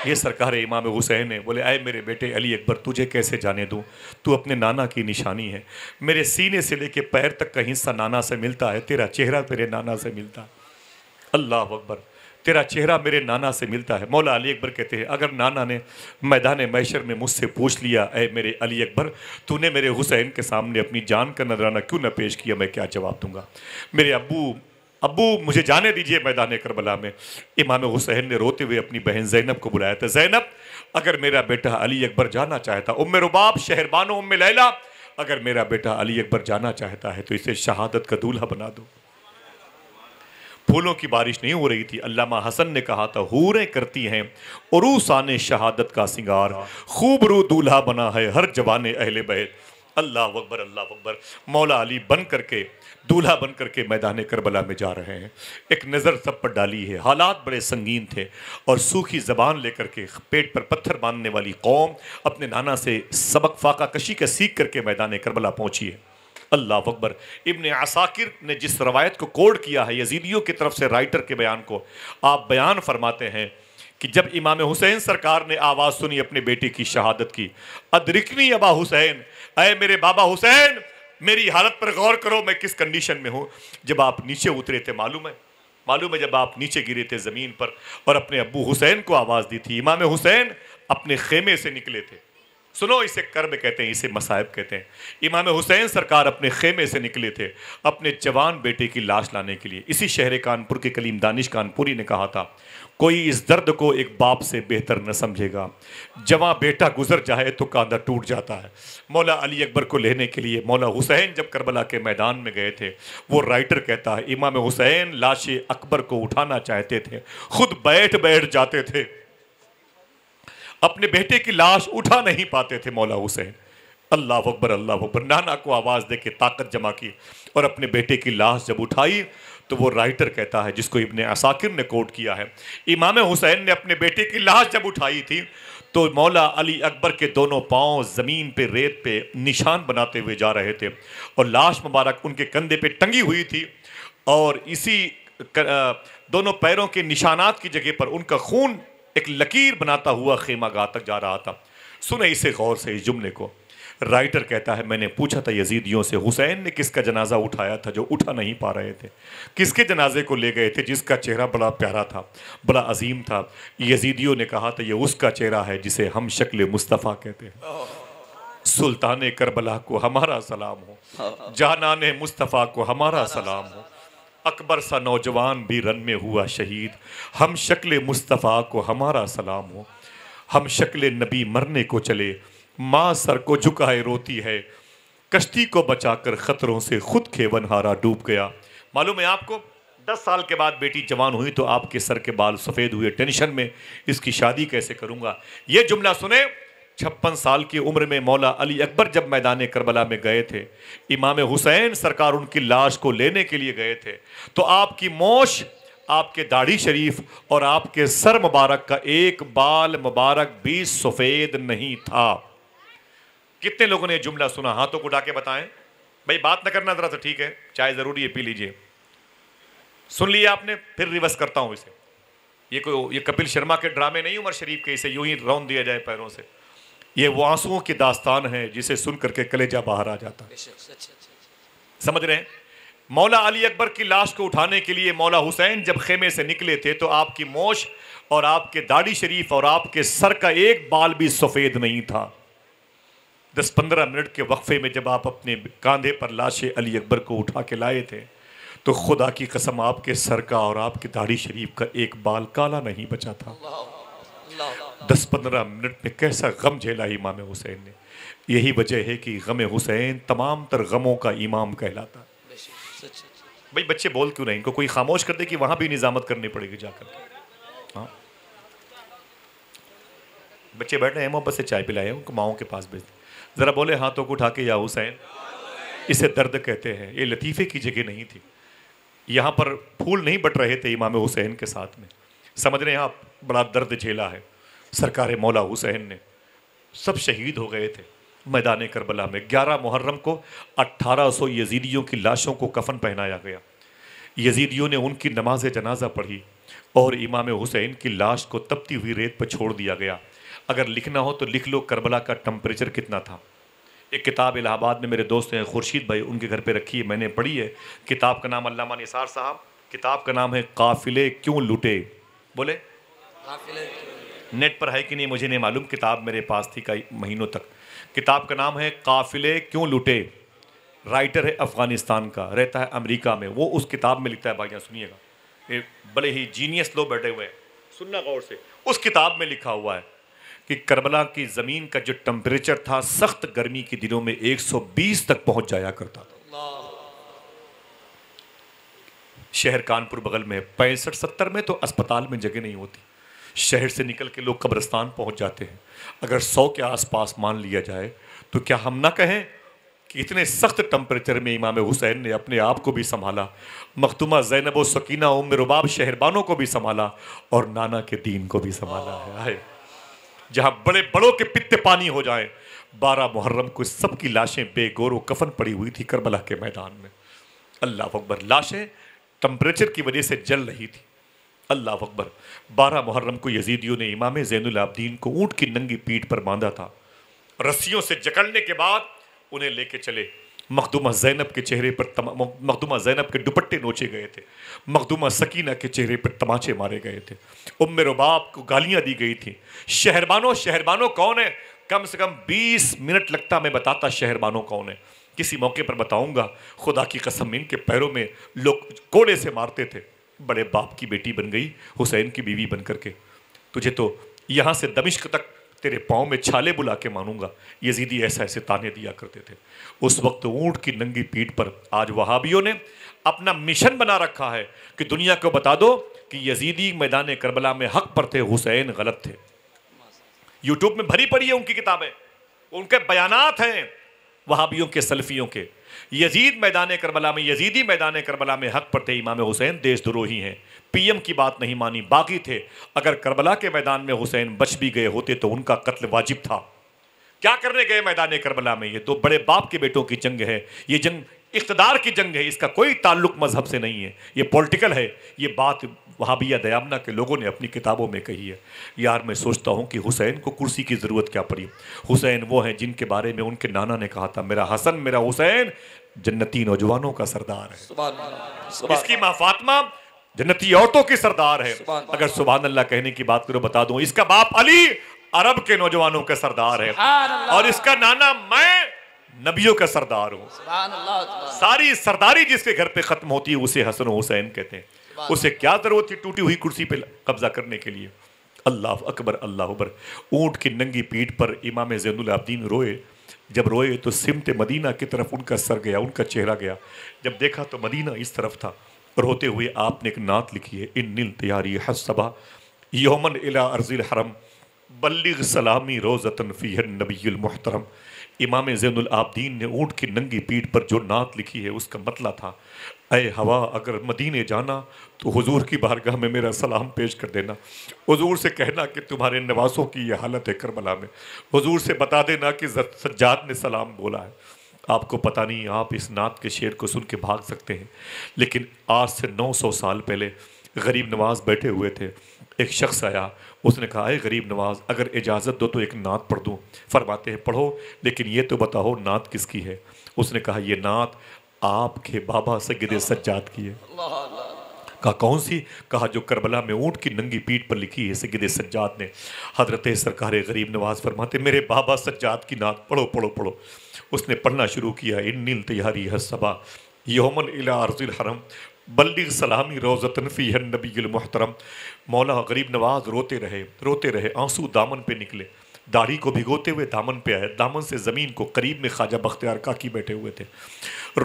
[SPEAKER 1] ये सरकार इमाम हुसैन है बोले आए मेरे बेटे अली अकबर तुझे कैसे जाने दूँ तू अपने नाना की निशानी है मेरे सीने से लेके पैर तक का हिस्सा नाना से मिलता है तेरा चेहरा तेरे नाना से मिलता अल्लाह अकबर तेरा चेहरा मेरे नाना से मिलता है मौला अली अकबर कहते हैं अगर नाना ने मैदान मैशर में मुझसे पूछ लिया ए मेरे अली अकबर तूने मेरे हुसैन के सामने अपनी जान का नजराना क्यों न पेश किया मैं क्या जवाब दूंगा मेरे अबू अबू मुझे जाने दीजिए मैदान करबला में इमाम हुसैन ने रोते हुए अपनी बहन जैनब को बुलाया था जैनब अगर मेरा बेटा अली अकबर जाना चाहता उम रुबाब शहरबानो उम लैला अगर मेरा बेटा अली अकबर जाना चाहता है तो इसे शहादत का दूल्हा बना दो फूलों की बारिश नहीं हो रही थी अल्लामा हसन ने कहा था तो हूरें करती हैं उरूसान शहादत का सिंगार खूब रू दूल्हा बना है हर जवान अहल बहे अल्लाह अकबर अल्लाह अकबर मौला अली बन करके दूल्हा बन करके मैदान करबला में जा रहे हैं एक नज़र सब पर डाली है हालात बड़े संगीन थे और सूखी ज़बान लेकर के पेट पर पत्थर बांधने वाली कौम अपने नाना से सबक फाका कशी का सीख करके मैदान करबला पहुँची है अल्लाह अकबर इबन असाकिर ने जिस रवायत को कोड किया है यजीदियों की तरफ से राइटर के बयान को आप बयान फरमाते हैं कि जब इमाम हुसैन सरकार ने आवाज़ सुनी अपने बेटे की शहादत की अदरिकनी अबा हुसैन अय मेरे बाबा हुसैन मेरी हालत पर गौर करो मैं किस कंडीशन में हूँ जब आप नीचे उतरे थे मालूम है मालूम है जब आप नीचे गिरे थे ज़मीन पर और अपने अबू हुसैन को आवाज़ दी थी इमाम हुसैन अपने खेमे से निकले थे सुनो इसे कर्म कहते हैं इसे मसाहब कहते हैं इमाम हुसैन सरकार अपने खेमे से निकले थे अपने जवान बेटे की लाश लाने के लिए इसी शहर कानपुर के कलीम दानिश कानपुरी ने कहा था कोई इस दर्द को एक बाप से बेहतर न समझेगा जवां बेटा गुजर जाए तो कांधा टूट जाता है मौला अली अकबर को लेने के लिए मौला हुसैन जब करबला के मैदान में गए थे वो राइटर कहता है इमाम हुसैन लाश अकबर को उठाना चाहते थे खुद बैठ बैठ जाते थे अपने बेटे की लाश उठा नहीं पाते थे मौला हुसैन अल्लाह अकबर अल्लाह अकबर नाना को आवाज़ दे के ताकत जमा की और अपने बेटे की लाश जब उठाई तो वो राइटर कहता है जिसको इब्ने असाकिर ने कोट किया है इमाम हुसैन ने अपने बेटे की लाश जब उठाई थी तो मौला अली अकबर के दोनों पाँव ज़मीन पे रेत पे निशान बनाते हुए जा रहे थे और लाश मुबारक उनके कंधे पे टंगी हुई थी और इसी दोनों पैरों के निशानात की जगह पर उनका खून एक लकीर बनाता हुआ गाह तक जा रहा था सुने इसे गौर से इस जुमले को राइटर कहता है मैंने पूछा था यजीदियों से हुसैन ने किसका जनाजा उठाया था जो उठा नहीं पा रहे थे किसके जनाजे को ले गए थे जिसका चेहरा बड़ा प्यारा था बड़ा अजीम था यजीदियों ने कहा था ये उसका चेहरा है जिसे हम शक्ल मुस्तफ़ा कहते हैं सुल्तान करबला को हमारा सलाम हो जाना मुस्तफ़ा को हमारा सलाम हो अकबर सा नौजवान भी रन में हुआ शहीद हम शक्ल मुस्तफ़ा को हमारा सलाम हो हम शक्ल नबी मरने को चले माँ सर को झुकाए रोती है कश्ती को बचाकर ख़तरों से खुद खेवन हारा डूब गया मालूम है आपको दस साल के बाद बेटी जवान हुई तो आपके सर के बाल सफ़ेद हुए टेंशन में इसकी शादी कैसे करूँगा ये जुमला सुने छप्पन साल की उम्र में मौला अली अकबर जब मैदान करबला में गए थे इमाम हुसैन सरकार उनकी लाश को लेने के लिए गए थे तो आपकी मोश आपके दाढ़ी शरीफ और आपके सर मुबारक का एक बाल मुबारक भी सफ़ेद नहीं था कितने लोगों ने जुमला सुना हाथों को डाके के बताएं भाई बात ना करना ज़रा तो ठीक है चाय ज़रूरी है पी लीजिए सुन लिया आपने फिर रिवर्स करता हूं इसे ये कोई ये कपिल शर्मा के ड्रामे नहीं उमर शरीफ के इसे यूं ही रौन दिया जाए पैरों से ये वो आंसुओं की दास्तान है जिसे सुन करके कलेजा बाहर आ जाता है समझ रहे हैं मौला अली अकबर की लाश को उठाने के लिए मौला हुसैन जब खेमे से निकले थे तो आपकी मोश और आपके दाढ़ी शरीफ और आपके सर का एक बाल भी सफ़ेद नहीं था दस पंद्रह मिनट के वक्फे में जब आप अपने कांधे पर लाश अली अकबर को उठा के लाए थे तो खुदा की कसम आपके सर का और आपके दाढ़ी शरीफ का एक बाल काला नहीं बचा था दस पंद्रह मिनट में कैसा गम झेला इमाम हुसैन ने यही वजह है कि गम हुसैन तमाम तर गमों का इमाम कहलाता भाई बच्चे बोल क्यों नहीं इनको कोई खामोश कर दे कि वहां भी निजामत करनी पड़ेगी जाकर हाँ बच्चे बैठ रहे हैं मोहब्बत से चाय पिलाए उनको माओ के पास भेज ज़रा बोले हाथों को उठा के या हुसैन इसे दर्द कहते हैं ये लतीफ़े की जगह नहीं थी यहाँ पर फूल नहीं बट रहे थे इमाम हुसैन के साथ में समझ रहे हैं आप बड़ा दर्द झेला है सरकार मौला हुसैन ने सब शहीद हो गए थे मैदान करबला में 11 मुहर्रम को 1800 यजीदियों की लाशों को कफन पहनाया गया यजीदियों ने उनकी नमाज जनाजा पढ़ी और इमाम हुसैन की लाश को तपती हुई रेत पर छोड़ दिया गया अगर लिखना हो तो लिख लो करबला का टम्परेचर कितना था एक किताब इलाहाबाद में मेरे दोस्त हैं खुर्शीद भाई उनके घर पर रखी है मैंने पढ़ी है किताब का नाम अल्लामा निसार साहब किताब का नाम है काफिले क्यों लुटे बोले नेट पर है कि नहीं मुझे नहीं मालूम किताब मेरे पास थी कई महीनों तक किताब का नाम है काफिले क्यों लुटे राइटर है अफ़गानिस्तान का रहता है अमेरिका में वो उस किताब में लिखता है भाई यहाँ सुनिएगा ये बड़े ही जीनियस लोग बैठे हुए हैं सुनना गौर से उस किताब में लिखा हुआ है कि करबला की ज़मीन का जो टम्परेचर था सख्त गर्मी के दिनों में 120 तक पहुंच जाया करता था शहर कानपुर बगल में पैंसठ सत्तर में तो अस्पताल में जगह नहीं होती शहर से निकल के लोग कब्रस्तान पहुंच जाते हैं अगर सौ के आसपास मान लिया जाए तो क्या हम ना कहें कि इतने सख्त टम्परेचर में इमाम हुसैन ने अपने आप को भी संभाला मखदुमा जैनब व सकीना उम रुबाब शहरबानों को भी संभाला और नाना के दीन को भी संभाला है आए जहाँ बड़े बड़ों के पित्ते पानी हो जाए बारह मुहर्रम को सबकी लाशें बेगोर कफन पड़ी हुई थी करबला के मैदान में अल्लाह अकबर लाशें टम्परेचर की वजह से जल रही थी अल्लाह अकबर बारह मुहर्रम को यजीदियों ने इमाम जैनलाब्दीन को ऊँट की नंगी पीठ पर बांधा था रस्सियों से जकड़ने के बाद उन्हें लेके चले मखदुमा जैनब के चेहरे पर मखदुमा जैनब के दुपट्टे नोचे गए थे मखदुमा सकीना के चेहरे पर तमाचे मारे गए थे उम्र रुबाब को गालियाँ दी गई थी शहरबानो शहरबानों कौन है कम से कम बीस मिनट लगता मैं बताता शहरबानों कौन है किसी मौके पर बताऊंगा खुदा की कसम इनके पैरों में लोग कोड़े से मारते थे बड़े बाप की बेटी बन गई हुसैन की बीवी बन करके तुझे तो यहाँ से दमिश्क तक तेरे पाँव में छाले बुला के मानूंगा यजीदी ऐसा ऐसे ताने दिया करते थे उस वक्त ऊँट की नंगी पीठ पर आज वहाबियों ने अपना मिशन बना रखा है कि दुनिया को बता दो कि यजीदी मैदान करबला में हक पर थे हुसैन गलत थे यूट्यूब में भरी पड़ी है उनकी किताबें उनके बयानात हैं वहाबियों के सल्फियों के यजीद मैदान करबला में यजीदी मैदान करबला में हक पर थे इमाम हुसैन देशद्रोही हैं पीएम की बात नहीं मानी बाकी थे अगर करबला के मैदान में हुसैन बच भी गए होते तो उनका कत्ल वाजिब था क्या करने गए मैदान करबला में ये तो बड़े बाप के बेटों की जंग है ये जंग इकतदार की जंग है इसका कोई ताल्लुक मजहब से नहीं है ये पॉलिटिकल है ये बात वहाबिया दयामना के लोगों ने अपनी किताबों में कही है यार मैं सोचता हूँ कि हुसैन को कुर्सी की ज़रूरत क्या पड़ी हुसैन वो हैं जिनके बारे में उनके नाना ने कहा था मेरा हसन मेरा हुसैन जन्नती नौजवानों का सरदार है इसकी माँ फातमा जन्नती औरतों की सरदार है अगर सुबह अल्लाह कहने की बात करो बता दूं इसका बाप अली अरब के नौजवानों का सरदार है और इसका नाना मैं नबियों का सरदार हूँ सारी सरदारी जिसके घर पे खत्म होती है उसे हसन हुसैन कहते हैं उसे क्या जरूरत थी टूटी हुई कुर्सी पर कब्जा करने के लिए अल्लाह अकबर अल्लाह अकबर ऊँट की नंगी पीठ पर इमाम जैनदीन रोए जब रोए तो सिमत मदीना की तरफ उनका सर गया उनका चेहरा गया जब देखा तो मदीना इस तरफ था रोते हुए आपने एक नात लिखी है इन नील तैयारी हसबा योमन अला अर्जिल हरम बल्लिग सलामी रोज़तन फ़ी नबील मोहतरम इमाम जैनुल आबदीन ने ऊँट की नंगी पीठ पर जो नात लिखी है उसका मतला था अय हवा अगर मदीने जाना तो हुजूर की बारगाह में मेरा सलाम पेश कर देना हुजूर से कहना कि तुम्हारे नवासों की यह हालत है करबला में हुजूर से बता देना कि सज्जाद ने सलाम बोला है आपको पता नहीं आप इस नात के शेर को सुन के भाग सकते हैं लेकिन आज से 900 साल पहले गरीब नवाज बैठे हुए थे एक शख्स आया उसने कहा है गरीब नवाज अगर इजाज़त दो तो एक नात पढ़ दूँ फरमाते हैं पढ़ो लेकिन ये तो बताओ नात किसकी है उसने कहा यह नात आपके बाबा सगद सज्जात की है कहा कौन सी कहा जो करबला में ऊँट की नंगी पीठ पर लिखी है सगद सज्जात ने हजरत सरकार गरीब नवाज फरमाते मेरे बाबा सज्जात की नात पढ़ो पढ़ो पढ़ो उसने पढ़ना शुरू किया इन नील तैयारी हर सबा योमन अला अर्जुल हरम बल्ली सलामी रोज़तन फ़ी नबी महतरम मौला गरीब नवाज रोते रहे रोते रहे आंसू दामन पे निकले दाढ़ी को भिगोते हुए दामन पे आए दामन से ज़मीन को करीब में ख्वाजा बख्तियार काकी बैठे हुए थे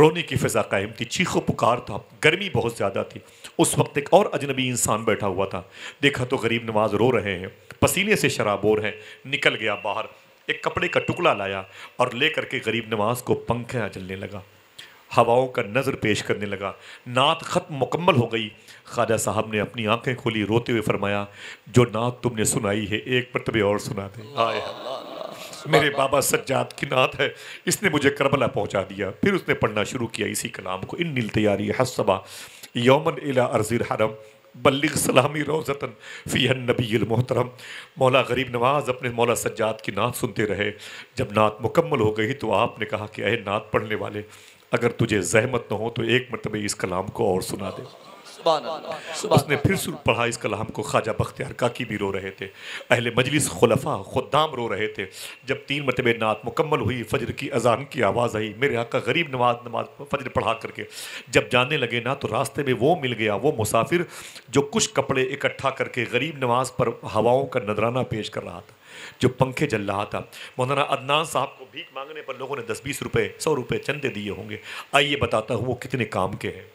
[SPEAKER 1] रोने की फ़िज़ा कायम थी चीखो पुकार था गर्मी बहुत ज़्यादा थी उस वक्त एक और अजनबी इंसान बैठा हुआ था देखा तो गरीब नवाज रो रहे हैं पसीने से और हैं निकल गया बाहर एक कपड़े का टुकड़ा लाया और ले करके गरीब नवाज को पंखे जलने लगा हवाओं का नज़र पेश करने लगा नात ख़त्म मुकम्मल हो गई ख्वाजा साहब ने अपनी आंखें खोली रोते हुए फरमाया जो नात तुमने सुनाई है एक मरतबे और सुना दे आए मेरे बाबा सज्जाद की नात है इसने मुझे करबला पहुंचा दिया फिर उसने पढ़ना शुरू किया इसी कलाम को इन नील तैयारी हसबा यौमन अला अर्जिर हरम बल्लिग सलामी रोज़तन फ़ीहन नबी मोहतरम मौला गरीब नवाज़ अपने मौला सज्जाद की नात सुनते रहे जब नात मुकम्मल हो गई तो आपने कहा कि अह नात पढ़ने वाले अगर तुझे जहमत न हो तो एक मरतबे इस कलाम को और सुना दे उसने फिर सुर पढ़ा इस कलाम को ख्वाजा बख्तियार काकी भी रो रहे थे अहले मजलिस खुलफा खुदाम रो रहे थे जब तीन मरतब नात मुकम्मल हुई फजर की अजान की आवाज़ आई मेरे यहाँ का गरीब नमाज नमाज फजर पढ़ा करके जब जाने लगे ना तो रास्ते में वो मिल गया वो मुसाफिर जो कुछ कपड़े इकट्ठा करके गरीब नमाज पर हवाओं का नजराना पेश कर रहा था जो पंखे जल रहा था मौलाना अदनान साहब को भीख मांगने पर लोगों ने दस बीस रुपये सौ रुपये चंदे दिए होंगे आइए बताता हूँ वो कितने काम के हैं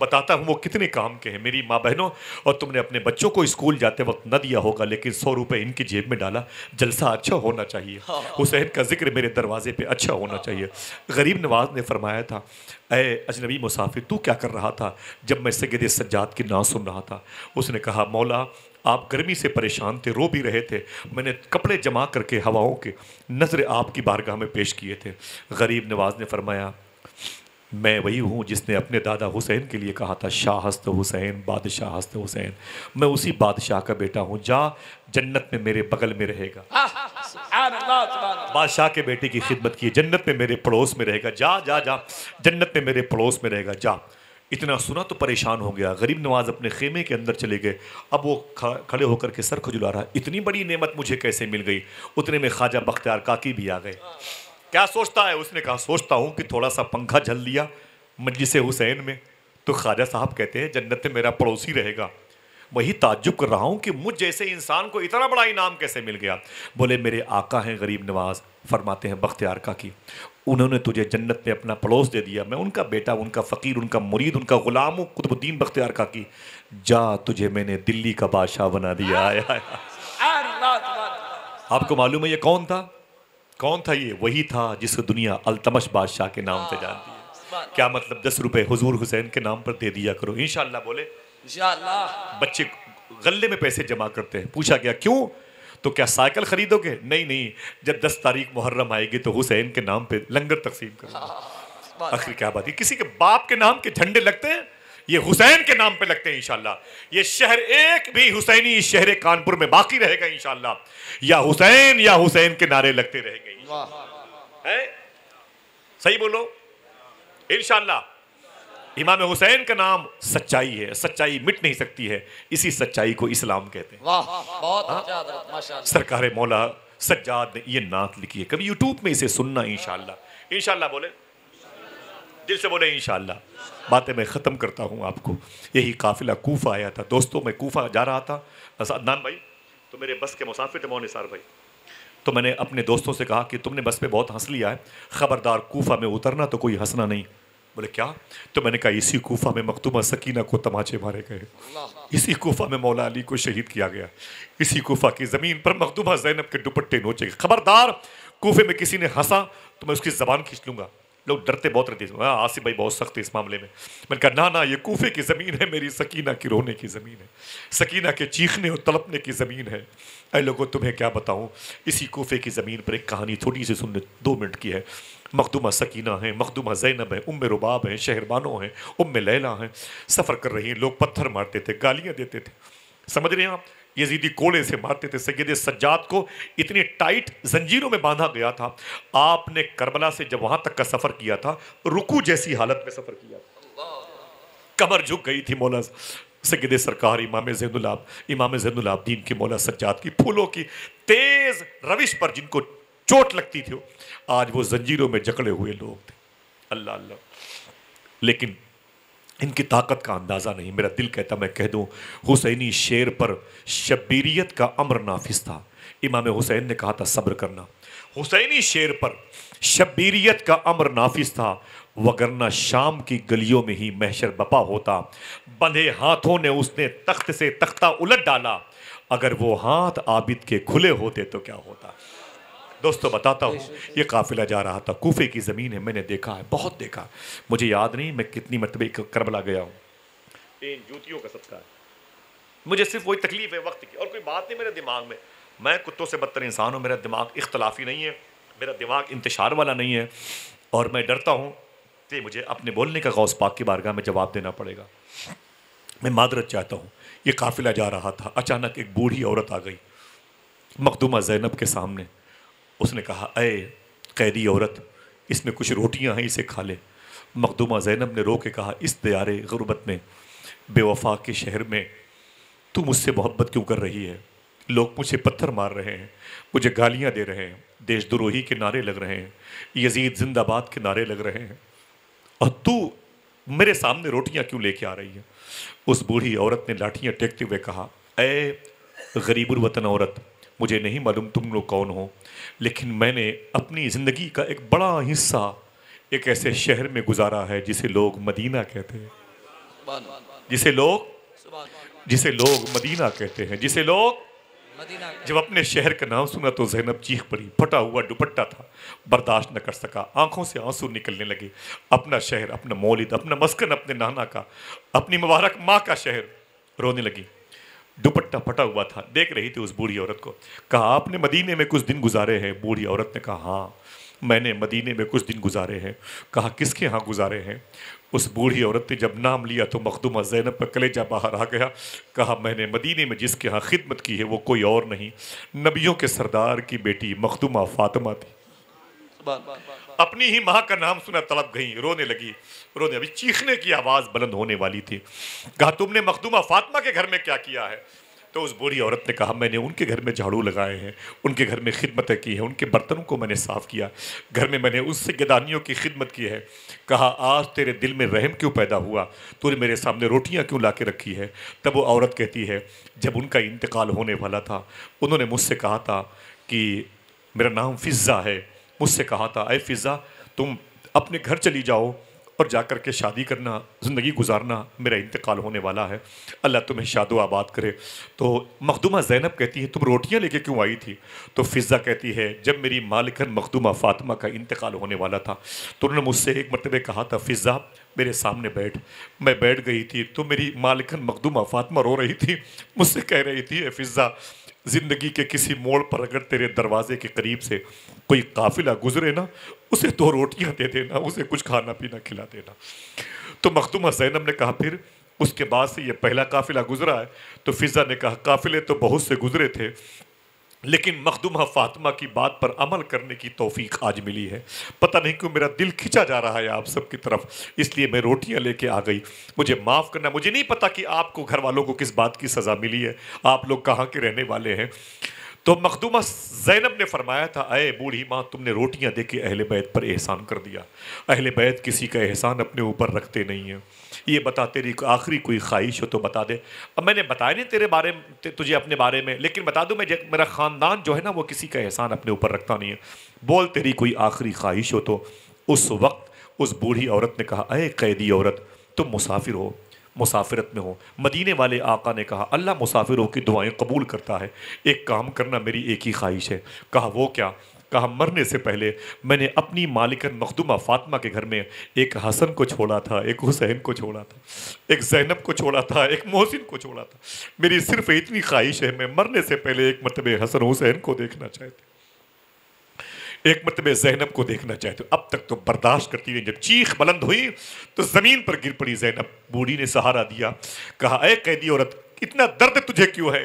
[SPEAKER 1] बताता हूँ वो कितने काम के हैं मेरी माँ बहनों और तुमने अपने बच्चों को स्कूल जाते वक्त न दिया होगा लेकिन सौ रुपये इनकी जेब में डाला जलसा अच्छा होना चाहिए हुसैन हाँ। का जिक्र मेरे दरवाजे पर अच्छा होना हाँ। चाहिए गरीब नवाज ने फरमाया था अय अजनबी मुसाफिर तू क्या कर रहा था जब मैं सगद सज्जात की ना सुन रहा था उसने कहा मौला आप गर्मी से परेशान थे रो भी रहे थे मैंने कपड़े जमा करके हवाओं के नज़र आपकी बारगाह में पेश किए थे गरीब नवाज ने फरमाया मैं वही हूँ जिसने अपने दादा हुसैन के लिए कहा था हस्त हुसैन बादशाह हस्त हुसैन मैं उसी बादशाह का बेटा हूँ जा जन्नत में मेरे बगल में रहेगा बादशाह के बेटे की खिदमत की जन्नत में मेरे पड़ोस में रहेगा जा जा जा जन्नत में मेरे पड़ोस में रहेगा जा इतना सुना तो परेशान हो गया गरीब नवाज अपने खेमे के अंदर चले गए अब वो खड़े होकर के सर खुजुला रहा इतनी बड़ी नेमत मुझे कैसे मिल गई उतने में ख्वाजा बख्तियार काकी भी आ गए क्या सोचता है उसने कहा सोचता हूँ कि थोड़ा सा पंखा झल लिया मजलिस हुसैन में तो ख्वाजा साहब कहते हैं जन्नत में मेरा पड़ोसी रहेगा वही ताज्जुब कर रहा हूँ कि मुझ जैसे इंसान को इतना बड़ा इनाम कैसे मिल गया बोले मेरे आका हैं गरीब नवाज फरमाते हैं बख्तियार का की उन्होंने तुझे जन्नत में अपना पड़ोस दे दिया मैं उनका बेटा उनका फ़कीर उनका मुरीद उनका ग़ुलाम हूँ कुतुबुद्दीन बख्तियार का की जा तुझे मैंने दिल्ली का बादशाह बना दिया आया आपको मालूम है ये कौन था कौन था ये वही था जिसको दुनिया अलतमश बादशाह के नाम से हाँ, जानती है क्या मतलब दस रुपए हुजूर हुसैन के नाम पर दे दिया करो इन बोले बच्चे गले में पैसे जमा करते हैं पूछा गया क्यों तो क्या साइकिल खरीदोगे नहीं नहीं जब दस तारीख मुहर्रम आएगी तो हुसैन के नाम पे लंगर तकसीम करो हाँ, आखिर क्या बात है किसी के बाप के नाम के झंडे लगते हैं ये हुसैन के नाम पे लगते हैं इंशाल्लाह ये शहर एक भी हुसैनी इस शहर कानपुर में बाकी रहेगा इंशाल्लाह या हुसैन या हुसैन के नारे लगते रहेंगे है सही बोलो इनशाला इमाम हुसैन का नाम सच्चाई है सच्चाई मिट नहीं सकती है इसी सच्चाई को इस्लाम कहते हैं वाह बहुत हाँ। अच्छा सरकार मौला सज्जाद ने ये नात लिखी है कभी यूट्यूब में इसे सुनना इंशाल्लाह इंशाल्लाह बोले दिल से बोले इंशाल्लाह बातें मैं ख़त्म करता हूँ आपको यही काफिला कोफा आया था दोस्तों मैं कोफा जा रहा था अदनान भाई तो मेरे बस के मुसाफिर थे मोहन भाई तो मैंने अपने दोस्तों से कहा कि तुमने बस पे बहुत हंस लिया है ख़बरदार कोफा में उतरना तो कोई हंसना नहीं बोले क्या तो मैंने कहा इसी कोफा में मकतूमा सकीना को तमाचे मारे गए इसी कोफा में मौला अली को शहीद किया गया इसी कोफा की ज़मीन पर मकतूमा जैनब के दुपट्टे नोचे खबरदार कोफे में किसी ने हंसा तो मैं उसकी ज़बान खींच लूँगा लोग डरते बहुत रहते हैं हाँ, आसिफ भाई बहुत सख्त इस मामले में मैंने कहा ना ना ये कोफे की ज़मीन है मेरी सकीना की रोने की ज़मीन है सकीना के चीखने और तलपने की ज़मीन है अरे लोगों तुम्हें क्या बताऊँ इसी कोफे की ज़मीन पर एक कहानी छोटी सी सुनने दो मिनट की है मखदुमा सकीना है मखदुमा जैनब है उम रुबाब हैं शहरबानो हैं उम लैला हैं सफ़र कर रही हैं लोग पत्थर मारते थे गालियाँ देते थे समझ रहे हैं आप यजीदी कोड़े से मारते थे सैद सज्जाद को इतनी टाइट जंजीरों में बांधा गया था आपने करबला से जब वहां तक का सफ़र किया था रुकू जैसी हालत में सफ़र किया था कमर झुक गई थी मौला सगद सरकार इमाम जैनुलाब इमाम जैनुलाब्दीन की मौला सज्जाद की फूलों की तेज़ रविश पर जिनको चोट लगती थी आज वो जंजीरों में जकड़े हुए लोग थे अल्लाह अल्लाह लेकिन इनकी ताकत का अंदाज़ा नहीं मेरा दिल कहता मैं कह दूँ हुसैनी शेर पर शबीरियत का अमर नाफिस था इमाम हुसैन ने कहा था सब्र करना हुसैनी शेर पर शबीरियत का अमर नाफिस था वगरना शाम की गलियों में ही महशर बपा होता बंधे हाथों ने उसने तख्त से तख्ता उलट डाला अगर वो हाथ आबिद के खुले होते तो क्या होता दोस्तों बताता हूँ ये काफिला जा रहा था कोफे की ज़मीन है मैंने देखा है बहुत देखा मुझे याद नहीं मैं कितनी मरतबे करबला गया हूँ तीन जूतियों का सदका मुझे सिर्फ वही तकलीफ है वक्त की और कोई बात नहीं मेरे दिमाग में मैं कुत्तों से बदतर इंसान हूँ मेरा दिमाग इख्तलाफी नहीं है मेरा दिमाग इंतशार वाला नहीं है और मैं डरता हूँ कि मुझे अपने बोलने का गौस पाक की बारगाह में जवाब देना पड़ेगा मैं मादरत चाहता हूँ ये काफिला जा रहा था अचानक एक बूढ़ी औरत आ गई मखदूमा जैनब के सामने उसने कहा अय कैदी औरत इसमें कुछ रोटियां हैं इसे खा ले मखदूमा जैनब ने रो के कहा इस दयारे गुरबत में बेवफा के शहर में तू मुझसे मोहब्बत क्यों कर रही है लोग मुझे पत्थर मार रहे हैं मुझे गालियाँ दे रहे हैं देशद्रोही के नारे लग रहे हैं यजीद जिंदाबाद के नारे लग रहे हैं और तू मेरे सामने रोटियां क्यों लेके आ रही है उस बूढ़ी औरत ने लाठियां टेकते हुए कहा ए गरीबुल वतन औरत मुझे नहीं मालूम तुम लोग कौन हो लेकिन मैंने अपनी ज़िंदगी का एक बड़ा हिस्सा एक ऐसे शहर में गुजारा है जिसे लोग मदीना कहते हैं जिसे लोग जिसे लोग मदीना कहते हैं जिसे लोग जब अपने शहर का नाम सुना तो जैनब चीख पड़ी फटा हुआ दुपट्टा था बर्दाश्त न कर सका आंखों से आंसू निकलने लगे अपना शहर अपना मौलिद अपना मस्कन अपने नाना का अपनी मुबारक माँ का शहर रोने लगी दुपट्टा फटा हुआ था देख रही थी उस बूढ़ी औरत को कहा आपने मदीने में कुछ दिन गुजारे हैं बूढ़ी औरत ने कहा हाँ मैंने मदीने में कुछ दिन गुजारे हैं कहा किसके यहाँ गुजारे हैं उस बूढ़ी औरत ने जब नाम लिया तो मखदूमा जैनब का कलेजा बाहर आ गया कहा मैंने मदीने में जिसके यहाँ खिदमत की है वो कोई और नहीं नबियों के सरदार की बेटी मखदुमा फातिमा थी अपनी ही माँ का नाम सुना तड़प गई रोने लगी रोने अभी चीखने की आवाज़ बुलंद होने वाली थी कहा तुमने मखदूमा फ़ातमा के घर में क्या किया है तो उस बूढ़ी औरत ने कहा मैंने उनके घर में झाड़ू लगाए हैं उनके घर में खिदमतें की हैं उनके बर्तनों को मैंने साफ़ किया घर में मैंने उससे गदानियों की खिदमत की है कहा आज तेरे दिल में रहम क्यों पैदा हुआ तूने मेरे सामने रोटियां क्यों ला के रखी है तब वो औरत कहती है जब उनका इंतकाल होने वाला था उन्होंने मुझसे कहा था कि मेरा नाम फिज़ा है मुझसे कहा था अय फिज़ा तुम अपने घर चली जाओ और जा कर के शादी करना ज़िंदगी गुजारना मेरा इंतकाल होने वाला है अल्लाह तुम्हें शादो आबाद करे तो मखदुमा जैनब कहती है तुम रोटियां लेके क्यों आई थी तो फिज़ा कहती है जब मेरी मालिकन मखदुमा फ़ातिमा का इंतकाल होने वाला था तो उन्होंने मुझसे एक मरतबे कहा था फिज़ा मेरे सामने बैठ मैं बैठ गई थी तो मेरी मालिकन मखदूमा फ़ातिमा रो रही थी मुझसे कह रही थी फिज़ा जिंदगी के किसी मोड़ पर अगर तेरे दरवाजे के करीब से कोई काफिला गुजरे ना उसे दो रोटियां दे देना उसे कुछ खाना पीना खिला देना तो मखदूमा जैनब ने कहा फिर उसके बाद से ये पहला काफिला गुजरा है तो फिज़ा ने कहा काफिले तो बहुत से गुजरे थे लेकिन मखदुमा फातिमा की बात पर अमल करने की तोफ़ी आज मिली है पता नहीं क्यों मेरा दिल खिंचा जा रहा है आप सब की तरफ इसलिए मैं रोटियां लेके आ गई मुझे माफ़ करना मुझे नहीं पता कि आपको घर वालों को किस बात की सज़ा मिली है आप लोग कहाँ के रहने वाले हैं तो मखदुमा जैनब ने फरमाया था अय बूढ़ी माँ तुमने रोटियाँ दे के अहल बैत पर एहसान कर दिया अहल बैत किसी का एहसान अपने ऊपर रखते नहीं हैं ये बता तेरी आखिरी कोई ख्वाहिश हो तो बता दे अब मैंने बताया नहीं तेरे बारे में ते, तुझे अपने बारे में लेकिन बता दूँ मैं मेरा ख़ानदान जो है ना वो किसी का एहसान अपने ऊपर रखता नहीं है बोल तेरी कोई आखिरी ख्वाहिश हो तो उस वक्त उस बूढ़ी औरत ने कहा अरे कैदी औरत तुम मुसाफिर हो मुसाफिरत में हो मदीने वाले आका ने कहा अल्लाह मुसाफिरों की दुआएं कबूल करता है एक काम करना मेरी एक ही ख्वाहिश है कहा वो क्या कहा मरने से पहले मैंने अपनी मालिकन मखदुमा फातिमा के घर में एक हसन को छोड़ा था एक हुसैन को छोड़ा था एक जैनब को छोड़ा था एक मोहसिन को छोड़ा था मेरी सिर्फ इतनी ख्वाहिश है मैं मरने से पहले एक मरतबे हसन हुसैन को देखना चाहती एक मरतबे जैनब को देखना चाहते अब तक तो बर्दाश्त करती हुई जब चीख बुलंद हुई तो ज़मीन पर गिर पड़ी जैनब बूढ़ी ने सहारा दिया कहा अ कैदी औरत इतना दर्द तुझे क्यों है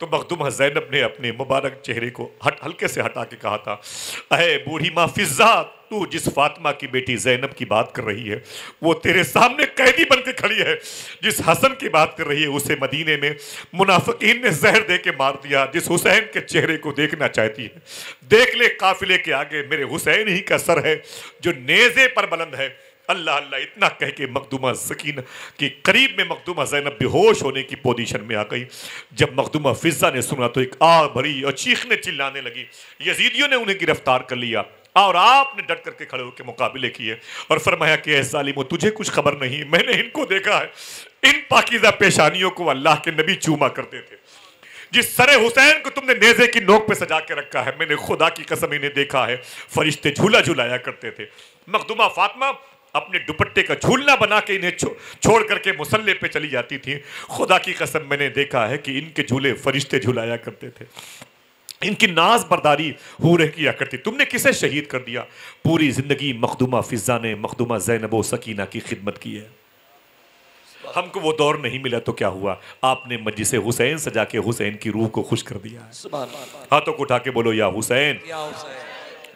[SPEAKER 1] तो मखदुम हजैनब ने अपने मुबारक चेहरे को हट हल्के से हटा के कहा था अः बूढ़ी माँ फिज़ा तू जिस फातिमा की बेटी जैनब की बात कर रही है वो तेरे सामने कैदी बन के खड़ी है जिस हसन की बात कर रही है उसे मदीने में मुनाफिकीन ने जहर दे के मार दिया जिस हुसैन के चेहरे को देखना चाहती है देख ले काफिले के आगे मेरे हुसैन ही का सर है जो नेजे पर बुलंद है अल्लाह अल्लाह इतना कह के मखदूमा सकीन के करीब में मखदूमा जैनब बेहोश होने की पोजीशन में आ गई जब मखदूमा फिजा ने सुना तो एक आग भरी और चीखने चिल्लाने लगी यजीदियों ने उन्हें गिरफ्तार कर लिया और आपने डट करके खड़े होकर मुकाबले किए और फरमाया कि ऐसा तुझे कुछ खबर नहीं मैंने इनको देखा है इन पाकिजा पेशानियों को अल्लाह के नबी चूमा करते थे जिस सरे हुसैन को तुमने नेजे की नोक पे सजा के रखा है मैंने खुदा की कसम इन्हें देखा है फरिश्ते झूला झुलाया करते थे मखदुमा फातमा अपने दुपट्टे का झूलना बना के इन्हें छो, छोड़ करके मुसल्ले पे चली जाती थी खुदा की कसम मैंने देखा है कि इनके झूले फरिश्ते झूलाया करते थे इनकी नाज बरदारी हो रही किया करती तुमने किसे शहीद कर दिया पूरी जिंदगी मखदुमा फिजा ने मखदुमा जैनब सकीना की खिदमत की है हमको वो दौर नहीं मिला तो क्या हुआ आपने मजिसे हुसैन सजा के हुसैन की रूह को खुश कर दिया हाथों को उठा के बोलो या हुसैन या हुसैन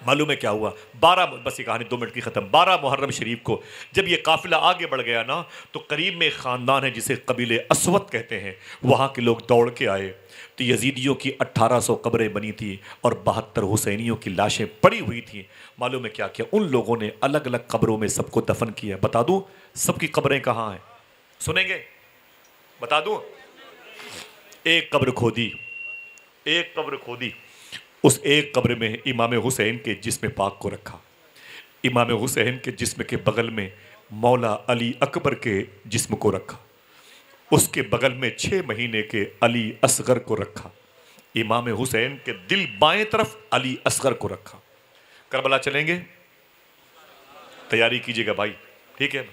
[SPEAKER 1] मालूम है क्या हुआ बारह बस ये कहानी दो मिनट की ख़त्म बारह मुहर्रम शरीफ को जब ये काफ़िला आगे बढ़ गया ना तो करीब में एक ख़ानदान है जिसे कबीले असवत कहते हैं वहाँ के लोग दौड़ के आए तो यजीदियों की अट्ठारह सौ कब्रें बनी थी और बहत्तर हुसैनियों की लाशें पड़ी हुई थी मालूम है क्या क्या उन लोगों ने अलग अलग कब्रों में सबको दफन किया बता दूँ सबकी कब्रें कहाँ हैं सुनेंगे बता दूँ एक कब्र खोदी एक कब्र खोदी उस एक कब्र में इमाम हुसैन के जिसम पाक को रखा इमाम हुसैन के जिसम के बगल में मौला अली अकबर के जिसम को रखा उसके बगल में छः महीने के अली असगर को रखा इमाम हुसैन के दिल बाएं तरफ अली असगर को रखा करबला चलेंगे तैयारी कीजिएगा भाई ठीक है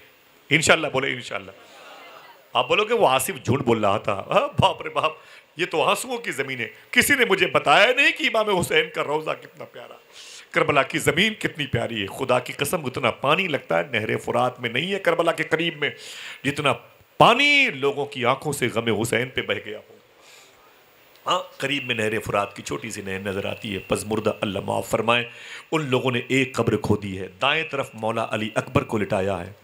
[SPEAKER 1] इनशाला बोले इनशाला आप बोलोगे वो आसिफ झूठ बोल रहा था बाप रे बाप ये तो आंसुओं की ज़मीन है किसी ने मुझे बताया नहीं कि इमाम हुसैन का रोज़ा कितना प्यारा करबला की ज़मीन कितनी प्यारी है खुदा की कसम उतना पानी लगता है नहर फुरात में नहीं है करबला के करीब में जितना पानी लोगों की आंखों से गम हुसैन पे बह गया हो हाँ करीब में नहर फुरात की छोटी सी नहर नज़र आती है पजमुर्दा अल्लाह माफ़ फरमाए उन लोगों ने एक कब्र खो दी है दाएं तरफ मौला अली अकबर को लिटाया है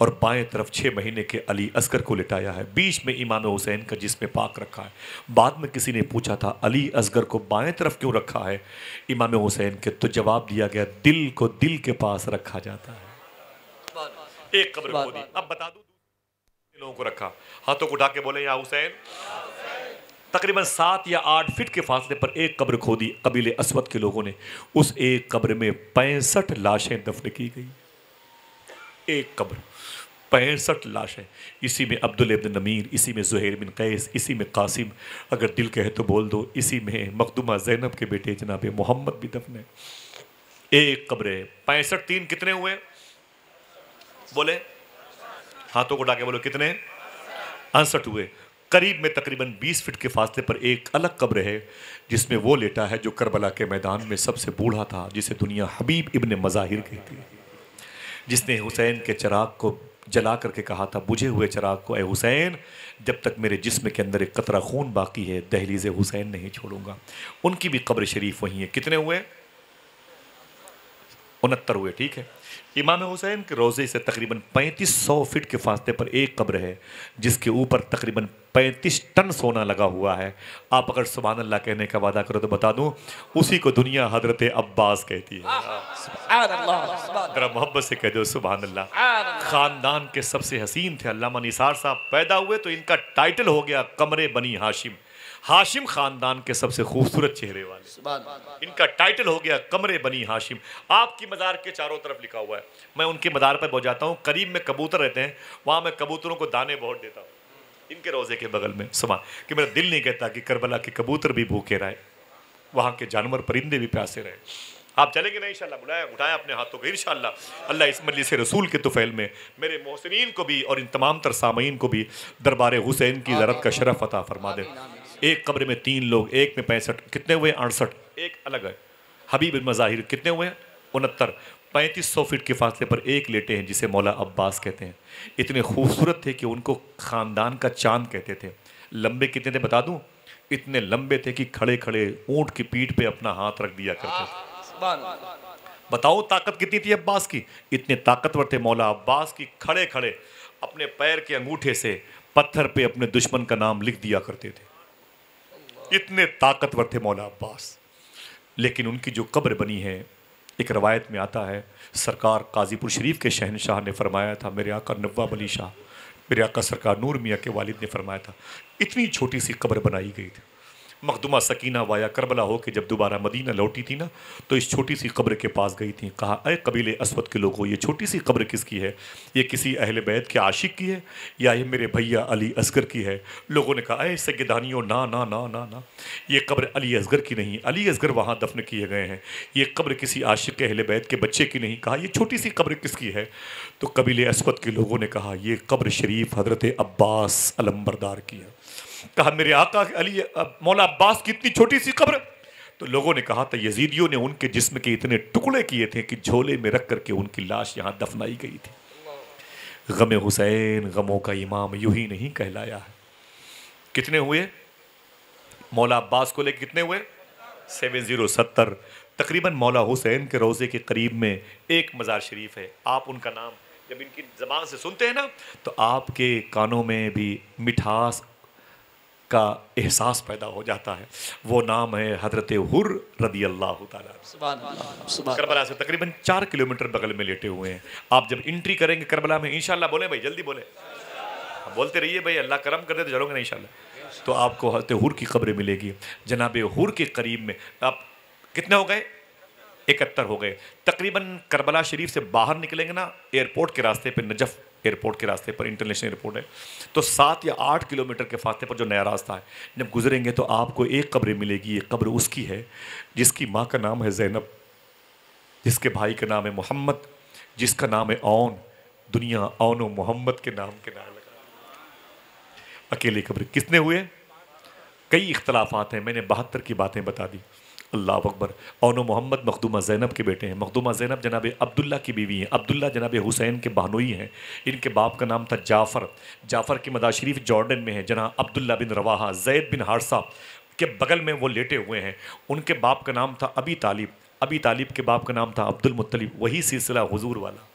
[SPEAKER 1] और बाएं तरफ छः महीने के अली असगर को लिटाया है बीच में इमाम हुसैन का जिसमें पाक रखा है बाद में किसी ने पूछा था अली असगर को बाएं तरफ क्यों रखा है इमाम हुसैन के तो जवाब दिया गया दिल को दिल के पास रखा जाता है एक कब्र खोदी अब बता दूं लोगों को रखा हाथों को उठा के बोले या हुसैन तकरीबन सात या आठ फिट के फासले पर एक कब्र खोदी कबीले असवद के लोगों ने उस एक कब्र में पैंसठ लाशें दफन की गई एक कब्र पैंसठ लाशें इसी में अब्दुल इब्न नमीर इसी में जहेर बिन कैस इसी में कासिम अगर दिल कहे तो बोल दो इसी में मखदुमा जैनब के बेटे जनाब मोहम्मद भी दफने एक कब्र है पैंसठ तीन कितने हुए बोले हाथों को डाके बोलो कितने अड़सठ हुए करीब में तकरीबन 20 फीट के फासले पर एक अलग कब्र है जिसमें वो लेटा है जो करबला के मैदान में सबसे बूढ़ा था जिसे दुनिया हबीब इबन मज़ाहिर कहती है जिसने हुसैन के चराग को जला करके कहा था बुझे हुए चराग को ए हुसैन जब तक मेरे जिस्म के अंदर एक कतरा खून बाकी है दहलीज हुसैन नहीं छोड़ूंगा उनकी भी कब्र शरीफ वहीं है कितने हुए उनहत्तर हुए ठीक है इमाम हुसैन के रोज़े से तकरीबन 3500 फीट के फासले पर एक कब्र है जिसके ऊपर तकरीबन 35 टन सोना लगा हुआ है आप अगर सुबह अल्लाह कहने का वादा करो तो बता दूं उसी को दुनिया हजरत अब्बास कहती है जरा मोहब्बत से कह दो सुबह अल्लाह ख़ानदान के सबसे हसीन थे अल्लाह निसार साहब पैदा हुए तो इनका टाइटल हो गया कमरे बनी हाशिम हाशिम खानदान के सबसे खूबसूरत चेहरे वाले इनका टाइटल हो गया कमरे बनी हाशिम आपकी मज़ार के चारों तरफ लिखा हुआ है मैं उनके मज़ार पर बहुत जाता हूँ करीब में कबूतर रहते हैं वहाँ मैं कबूतरों को दाने बहुत देता हूँ इनके रोज़े के बगल में सुबह कि मेरा दिल नहीं कहता कि करबला के कबूतर भी भूखे रहे वहाँ के जानवर परिंदे भी प्यासे रहे आप चलेंगे ना इंशाल्लाह बुलाया उठाया अपने हाथों को इंशाल्लाह अल्लाह इस मजलिस रसूल के तुफैल में मेरे मोहसिन को भी और इन तमाम तरसामीन को भी दरबार हुसैन की जरत का शरफ अता फरमा दे एक कब्र में तीन लोग एक में पैंसठ कितने हुए अड़सठ एक अलग है हबीब मज़ाहिर कितने हुए उनहत्तर पैंतीस सौ फीट के फासले पर एक लेटे हैं जिसे मौला अब्बास कहते हैं इतने खूबसूरत थे कि उनको ख़ानदान का चांद कहते थे लंबे कितने थे बता दूं इतने लंबे थे कि खड़े खड़े ऊँट की पीठ पे अपना हाथ रख दिया करते थे बताओ ताकत कितनी थी अब्बास की इतने ताकतवर थे मौला अब्बास की खड़े खड़े अपने पैर के अंगूठे से पत्थर पे अपने दुश्मन का नाम लिख दिया करते थे इतने ताकतवर थे मौला अब्बास लेकिन उनकी जो कब्र बनी है एक रवायत में आता है सरकार काजीपुर शरीफ के शहनशाह ने फरमाया था मेरे आका नवाब अली शाह मेरे आका सरकार नूर मियाँ के वालिद ने फरमाया था इतनी छोटी सी कब्र बनाई गई थी मखदुमा सकीना वाया करबला होकर जब दोबारा मदीना लौटी थी ना तो इस छोटी सी कब्र के पास गई थी कहा अरे कबीले असवद के लोगों ये छोटी सी कब्र किसकी है ये किसी अहले बैत के आशिक की है या ये मेरे भैया अली असगर की है लोगों ने कहा अरे सगेदानियों ना ना ना ना ना ये कब्र अली असगर की नहीं अली असगर वहाँ दफन किए गए हैं ये कब्र किसी आशिक के अहले बैत के बच्चे की नहीं कहा यह छोटी सी कब्र किसकी है तो कबीले असवद के लोगों ने कहा यह कब्र शरीफ हजरत अब्बास अलम्बरदार की है कहा मेरे आका अली मौला अब्बास की इतनी छोटी सी कब्र तो लोगों ने कहा था तो यजीदियों ने उनके जिस्म के इतने टुकड़े किए थे कि झोले में रख करके उनकी लाश यहाँ दफनाई गई थी गम हुसैन गमों का इमाम यूं ही नहीं कहलाया है कितने हुए मौला अब्बास को लेकर कितने हुए सेवन ज़ीरो सत्तर तकरीबन मौला हुसैन के रोज़े के करीब में एक मज़ार शरीफ है आप उनका नाम जब इनकी ज़बान से सुनते हैं ना तो आपके कानों में भी मिठास का एहसास पैदा हो जाता है वो नाम है हजरत हुर रदी अल्लाह करबला से तकरीबन चार किलोमीटर बगल में लेटे हुए हैं आप जब इंट्री करेंगे करबला में इनशाला बोले भाई जल्दी बोले बोलते रहिए भाई अल्लाह करम कर दे तो चलोगे ना तो आपको हजरत हुर की खबरें मिलेगी जनाब हुर के करीब में आप कितने हो गए इकहत्तर हो गए तकरीबन करबला शरीफ से बाहर निकलेंगे ना एयरपोर्ट के रास्ते पर नजफ़ एयरपोर्ट के रास्ते पर इंटरनेशनल एयरपोर्ट है तो सात या आठ किलोमीटर के फासले पर जो नया रास्ता है जब गुजरेंगे तो आपको एक कब्र मिलेगी ये कब्र उसकी है जिसकी माँ का नाम है जैनब जिसके भाई का नाम है मोहम्मद जिसका नाम है ओन दुनिया ओन मोहम्मद के नाम के नाम लगा अकेले कब्र किसने हुए कई इख्तलाफात हैं मैंने बहत्तर की बातें बता दी अल्लाह अकबर ओनो मोहम्मद मखदुमा ज़ैनब के बेटे हैं मखदुमा ज़ैनब जनाब अब्दुल्ला की बीवी हैं अब्दुल्ला जनाब हुसैन के बहनोई हैं इनके बाप का नाम था जाफ़र जाफ़र की मदा शरीफ जॉर्डन में है जना अब्दुल्ला बिन रवाहा जैद बिन हारसा के बगल में वो लेटे हुए हैं उनके बाप का नाम था अबी तालिब अबी तालिब के बाप का नाम था अब्दुल मुतलिब वही सिलसिला हजूर वाला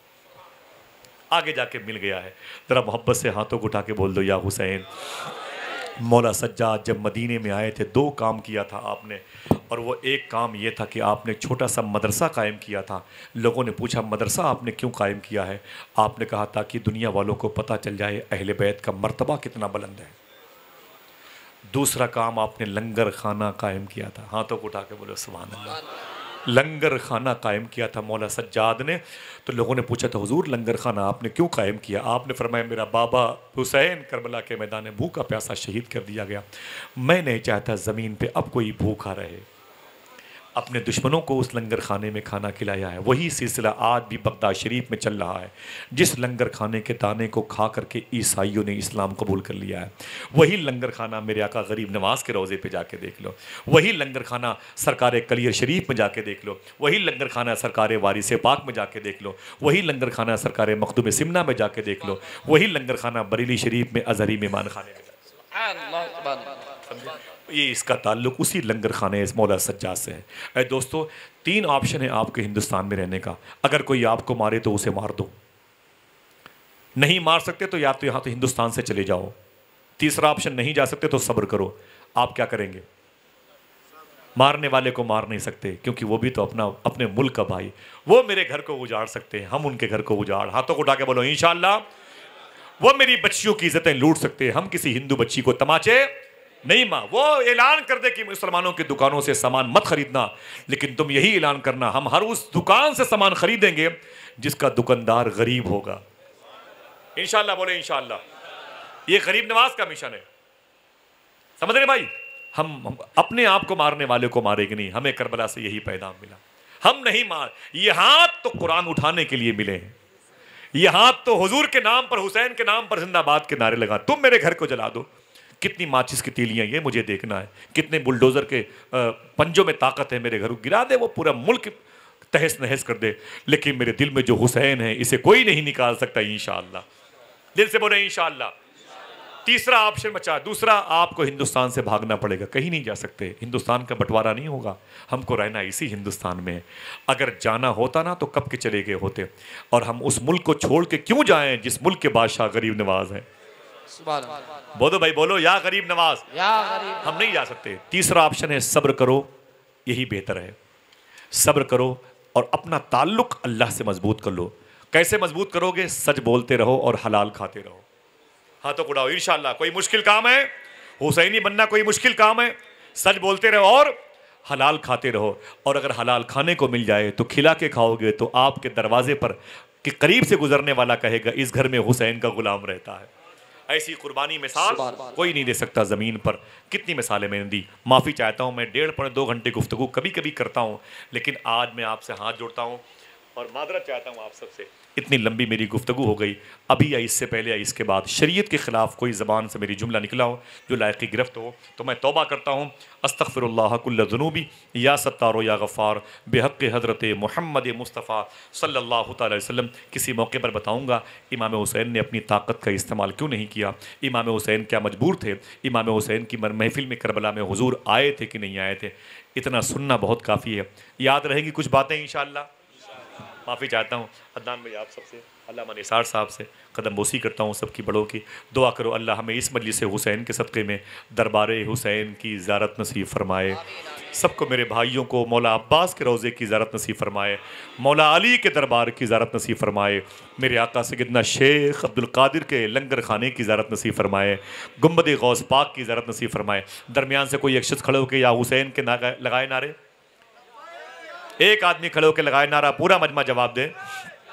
[SPEAKER 1] आगे जाके मिल गया है ज़रा मोहब्बत से हाथों को उठा के बोल दो या हुसैन मौला सज्जाद जब मदीने में आए थे दो काम किया था आपने और वो एक काम ये था कि आपने छोटा सा मदरसा कायम किया था लोगों ने पूछा मदरसा आपने क्यों कायम किया है आपने कहा था कि दुनिया वालों को पता चल जाए अहल बैत का मरतबा कितना बुलंद है दूसरा काम आपने लंगर खाना कायम किया था हाथों को उठा के बोलो सुबह लंगर खाना कायम किया था मौला सज्जाद ने तो लोगों ने पूछा था तो हजूर लंगर खाना आपने क्यों कायम किया आपने फरमाया मेरा बाबा हुसैन करबला के मैदान भूखा प्यासा शहीद कर दिया गया मैं नहीं चाहता ज़मीन पे अब कोई भूखा रहे अपने दुश्मनों को उस लंगर खाने में खाना खिलाया है वही सिलसिला आज भी बगदाद शरीफ में चल रहा है जिस लंगर खाने के दाने को खा करके ईसाइयों ने इस्लाम कबूल कर लिया है वही लंगर खाना मेरे आका गरीब नवाज के रोज़े पे जाके देख लो वही लंगर खाना सरकार कलियर शरीफ में जाके देख लो वही लंगर खाना सरकार वारिस पाक में जाके देख लो वही लंगर खाना सरकार मखदूम सिमना में जाके देख लो वही लंगर खाना बरेली शरीफ में अजहरी मेहमान खाने में ये इसका ताल्लुक उसी लंगर खाने इस मौला सज्जा से है अरे दोस्तों तीन ऑप्शन है आपके हिंदुस्तान में रहने का अगर कोई आपको मारे तो उसे मार दो नहीं मार सकते तो या तो यहां तो हिंदुस्तान से चले जाओ तीसरा ऑप्शन नहीं जा सकते तो सब्र करो आप क्या करेंगे मारने वाले को मार नहीं सकते क्योंकि वो भी तो अपना अपने मुल्क का भाई वो मेरे घर को उजाड़ सकते हैं हम उनके घर को उजाड़ हाथों को उठा के बोलो इन वो मेरी बच्चियों की इज्जतें लूट सकते हैं हम किसी हिंदू बच्ची को तमाचे नहीं माँ वो ऐलान कर दे कि मुसलमानों की दुकानों से सामान मत खरीदना लेकिन तुम यही ऐलान करना हम हर उस दुकान से सामान खरीदेंगे जिसका दुकानदार गरीब होगा इनशाला बोले इनशाला ये गरीब नवाज का मिशन है समझ रहे भाई हम, हम अपने आप को मारने वाले को मारेंगे नहीं हमें करबला से यही पैगाम मिला हम नहीं मार ये हाथ तो कुरान उठाने के लिए मिले हैं ये हाथ तो हुजूर के नाम पर हुसैन के नाम पर जिंदाबाद के नारे लगा तुम मेरे घर को जला दो कितनी माचिस की तीलियाँ ये मुझे देखना है कितने बुलडोज़र के पंजों में ताकत है मेरे घर को गिरा दे वो पूरा मुल्क तहस नहस कर दे लेकिन मेरे दिल में जो हुसैन है इसे कोई नहीं निकाल सकता इन दिल से बोले इनशाला तीसरा ऑप्शन बचा दूसरा आपको हिंदुस्तान से भागना पड़ेगा कहीं नहीं जा सकते हिंदुस्तान का बंटवारा नहीं होगा हमको रहना इसी हिंदुस्तान में अगर जाना होता ना तो कब के चले गए होते और हम उस मुल्क को छोड़ के क्यों जाएं जिस मुल्क के बादशाह गरीब नवाज हैं बोलो भाई बोलो या गरीब नवाज या गरीब हम नहीं जा सकते तीसरा ऑप्शन है सब्र करो यही बेहतर है सब्र करो और अपना ताल्लुक अल्लाह से मजबूत कर लो कैसे मजबूत करोगे सच बोलते रहो और हलाल खाते रहो हाँ तो कुड़ाओ इन कोई मुश्किल काम है हुसैनी बनना कोई मुश्किल काम है सच बोलते रहो और हलाल खाते रहो और अगर हलाल खाने को मिल जाए तो खिला के खाओगे तो आपके दरवाजे पर के करीब से गुजरने वाला कहेगा इस घर में हुसैन का गुलाम रहता है ऐसी कुर्बानी मिसाल कोई नहीं दे सकता ज़मीन पर कितनी मिसालें मैंने दी माफ़ी चाहता हूँ मैं डेढ़ पौने दो घंटे गुफ्तु कभी कभी करता हूँ लेकिन आज मैं आपसे हाथ जोड़ता हूँ और मादरत चाहता हूँ आप सबसे इतनी लंबी मेरी गुफ्तु हो गई अभी या इससे पहले या इसके बाद शरीयत के ख़िलाफ़ कोई ज़बान से मेरी जुमला निकला हो जो लायक गिरफ्त हो तो मैं तोबा करता हूँ जुनूबी या सत्तारो या गफ़ार बेहक हज़रत मोहम्मद मुस्तफ़ा अलैहि वसल्लम किसी मौके पर बताऊँगा इमाम हुसैन ने अपनी ताकत का इस्तेमाल क्यों नहीं किया इमाम हुसैन क्या मजबूर थे इमाम हुसैन की महफिल में करबला में हजूर आए थे कि नहीं आए थे इतना सुनना बहुत काफ़ी है याद रहेगी कुछ बातें इन माफ़ी चाहता हूँ अदनान भाई आप सबसे अल्लाह निसार साहब से कदम बोसी करता हूँ सबकी बड़ों की दुआ करो अल्लाह हमें इस मजलिस हुसैन के सदक़े में दरबार हुसैन की ज़ारत नसीब फरमाए सबको मेरे भाइयों को मौला अब्बास के रोज़े की ज़ारत नसीब फरमाए मौला अली के दरबार की ज़ारत नसीब फरमाए मेरे आका कितना शेख अब्दुल कादिर के लंगर खाने की ज़ारत नसीब फरमाए गुम्बद गौस पाक की ज़ारत नसीब फरमाए दरमियान से कोई अक्षत शख्स खड़े होकर या हुसैन के ना लगाए नारे एक आदमी खड़े होकर लगाए नारा पूरा मजमा जवाब दे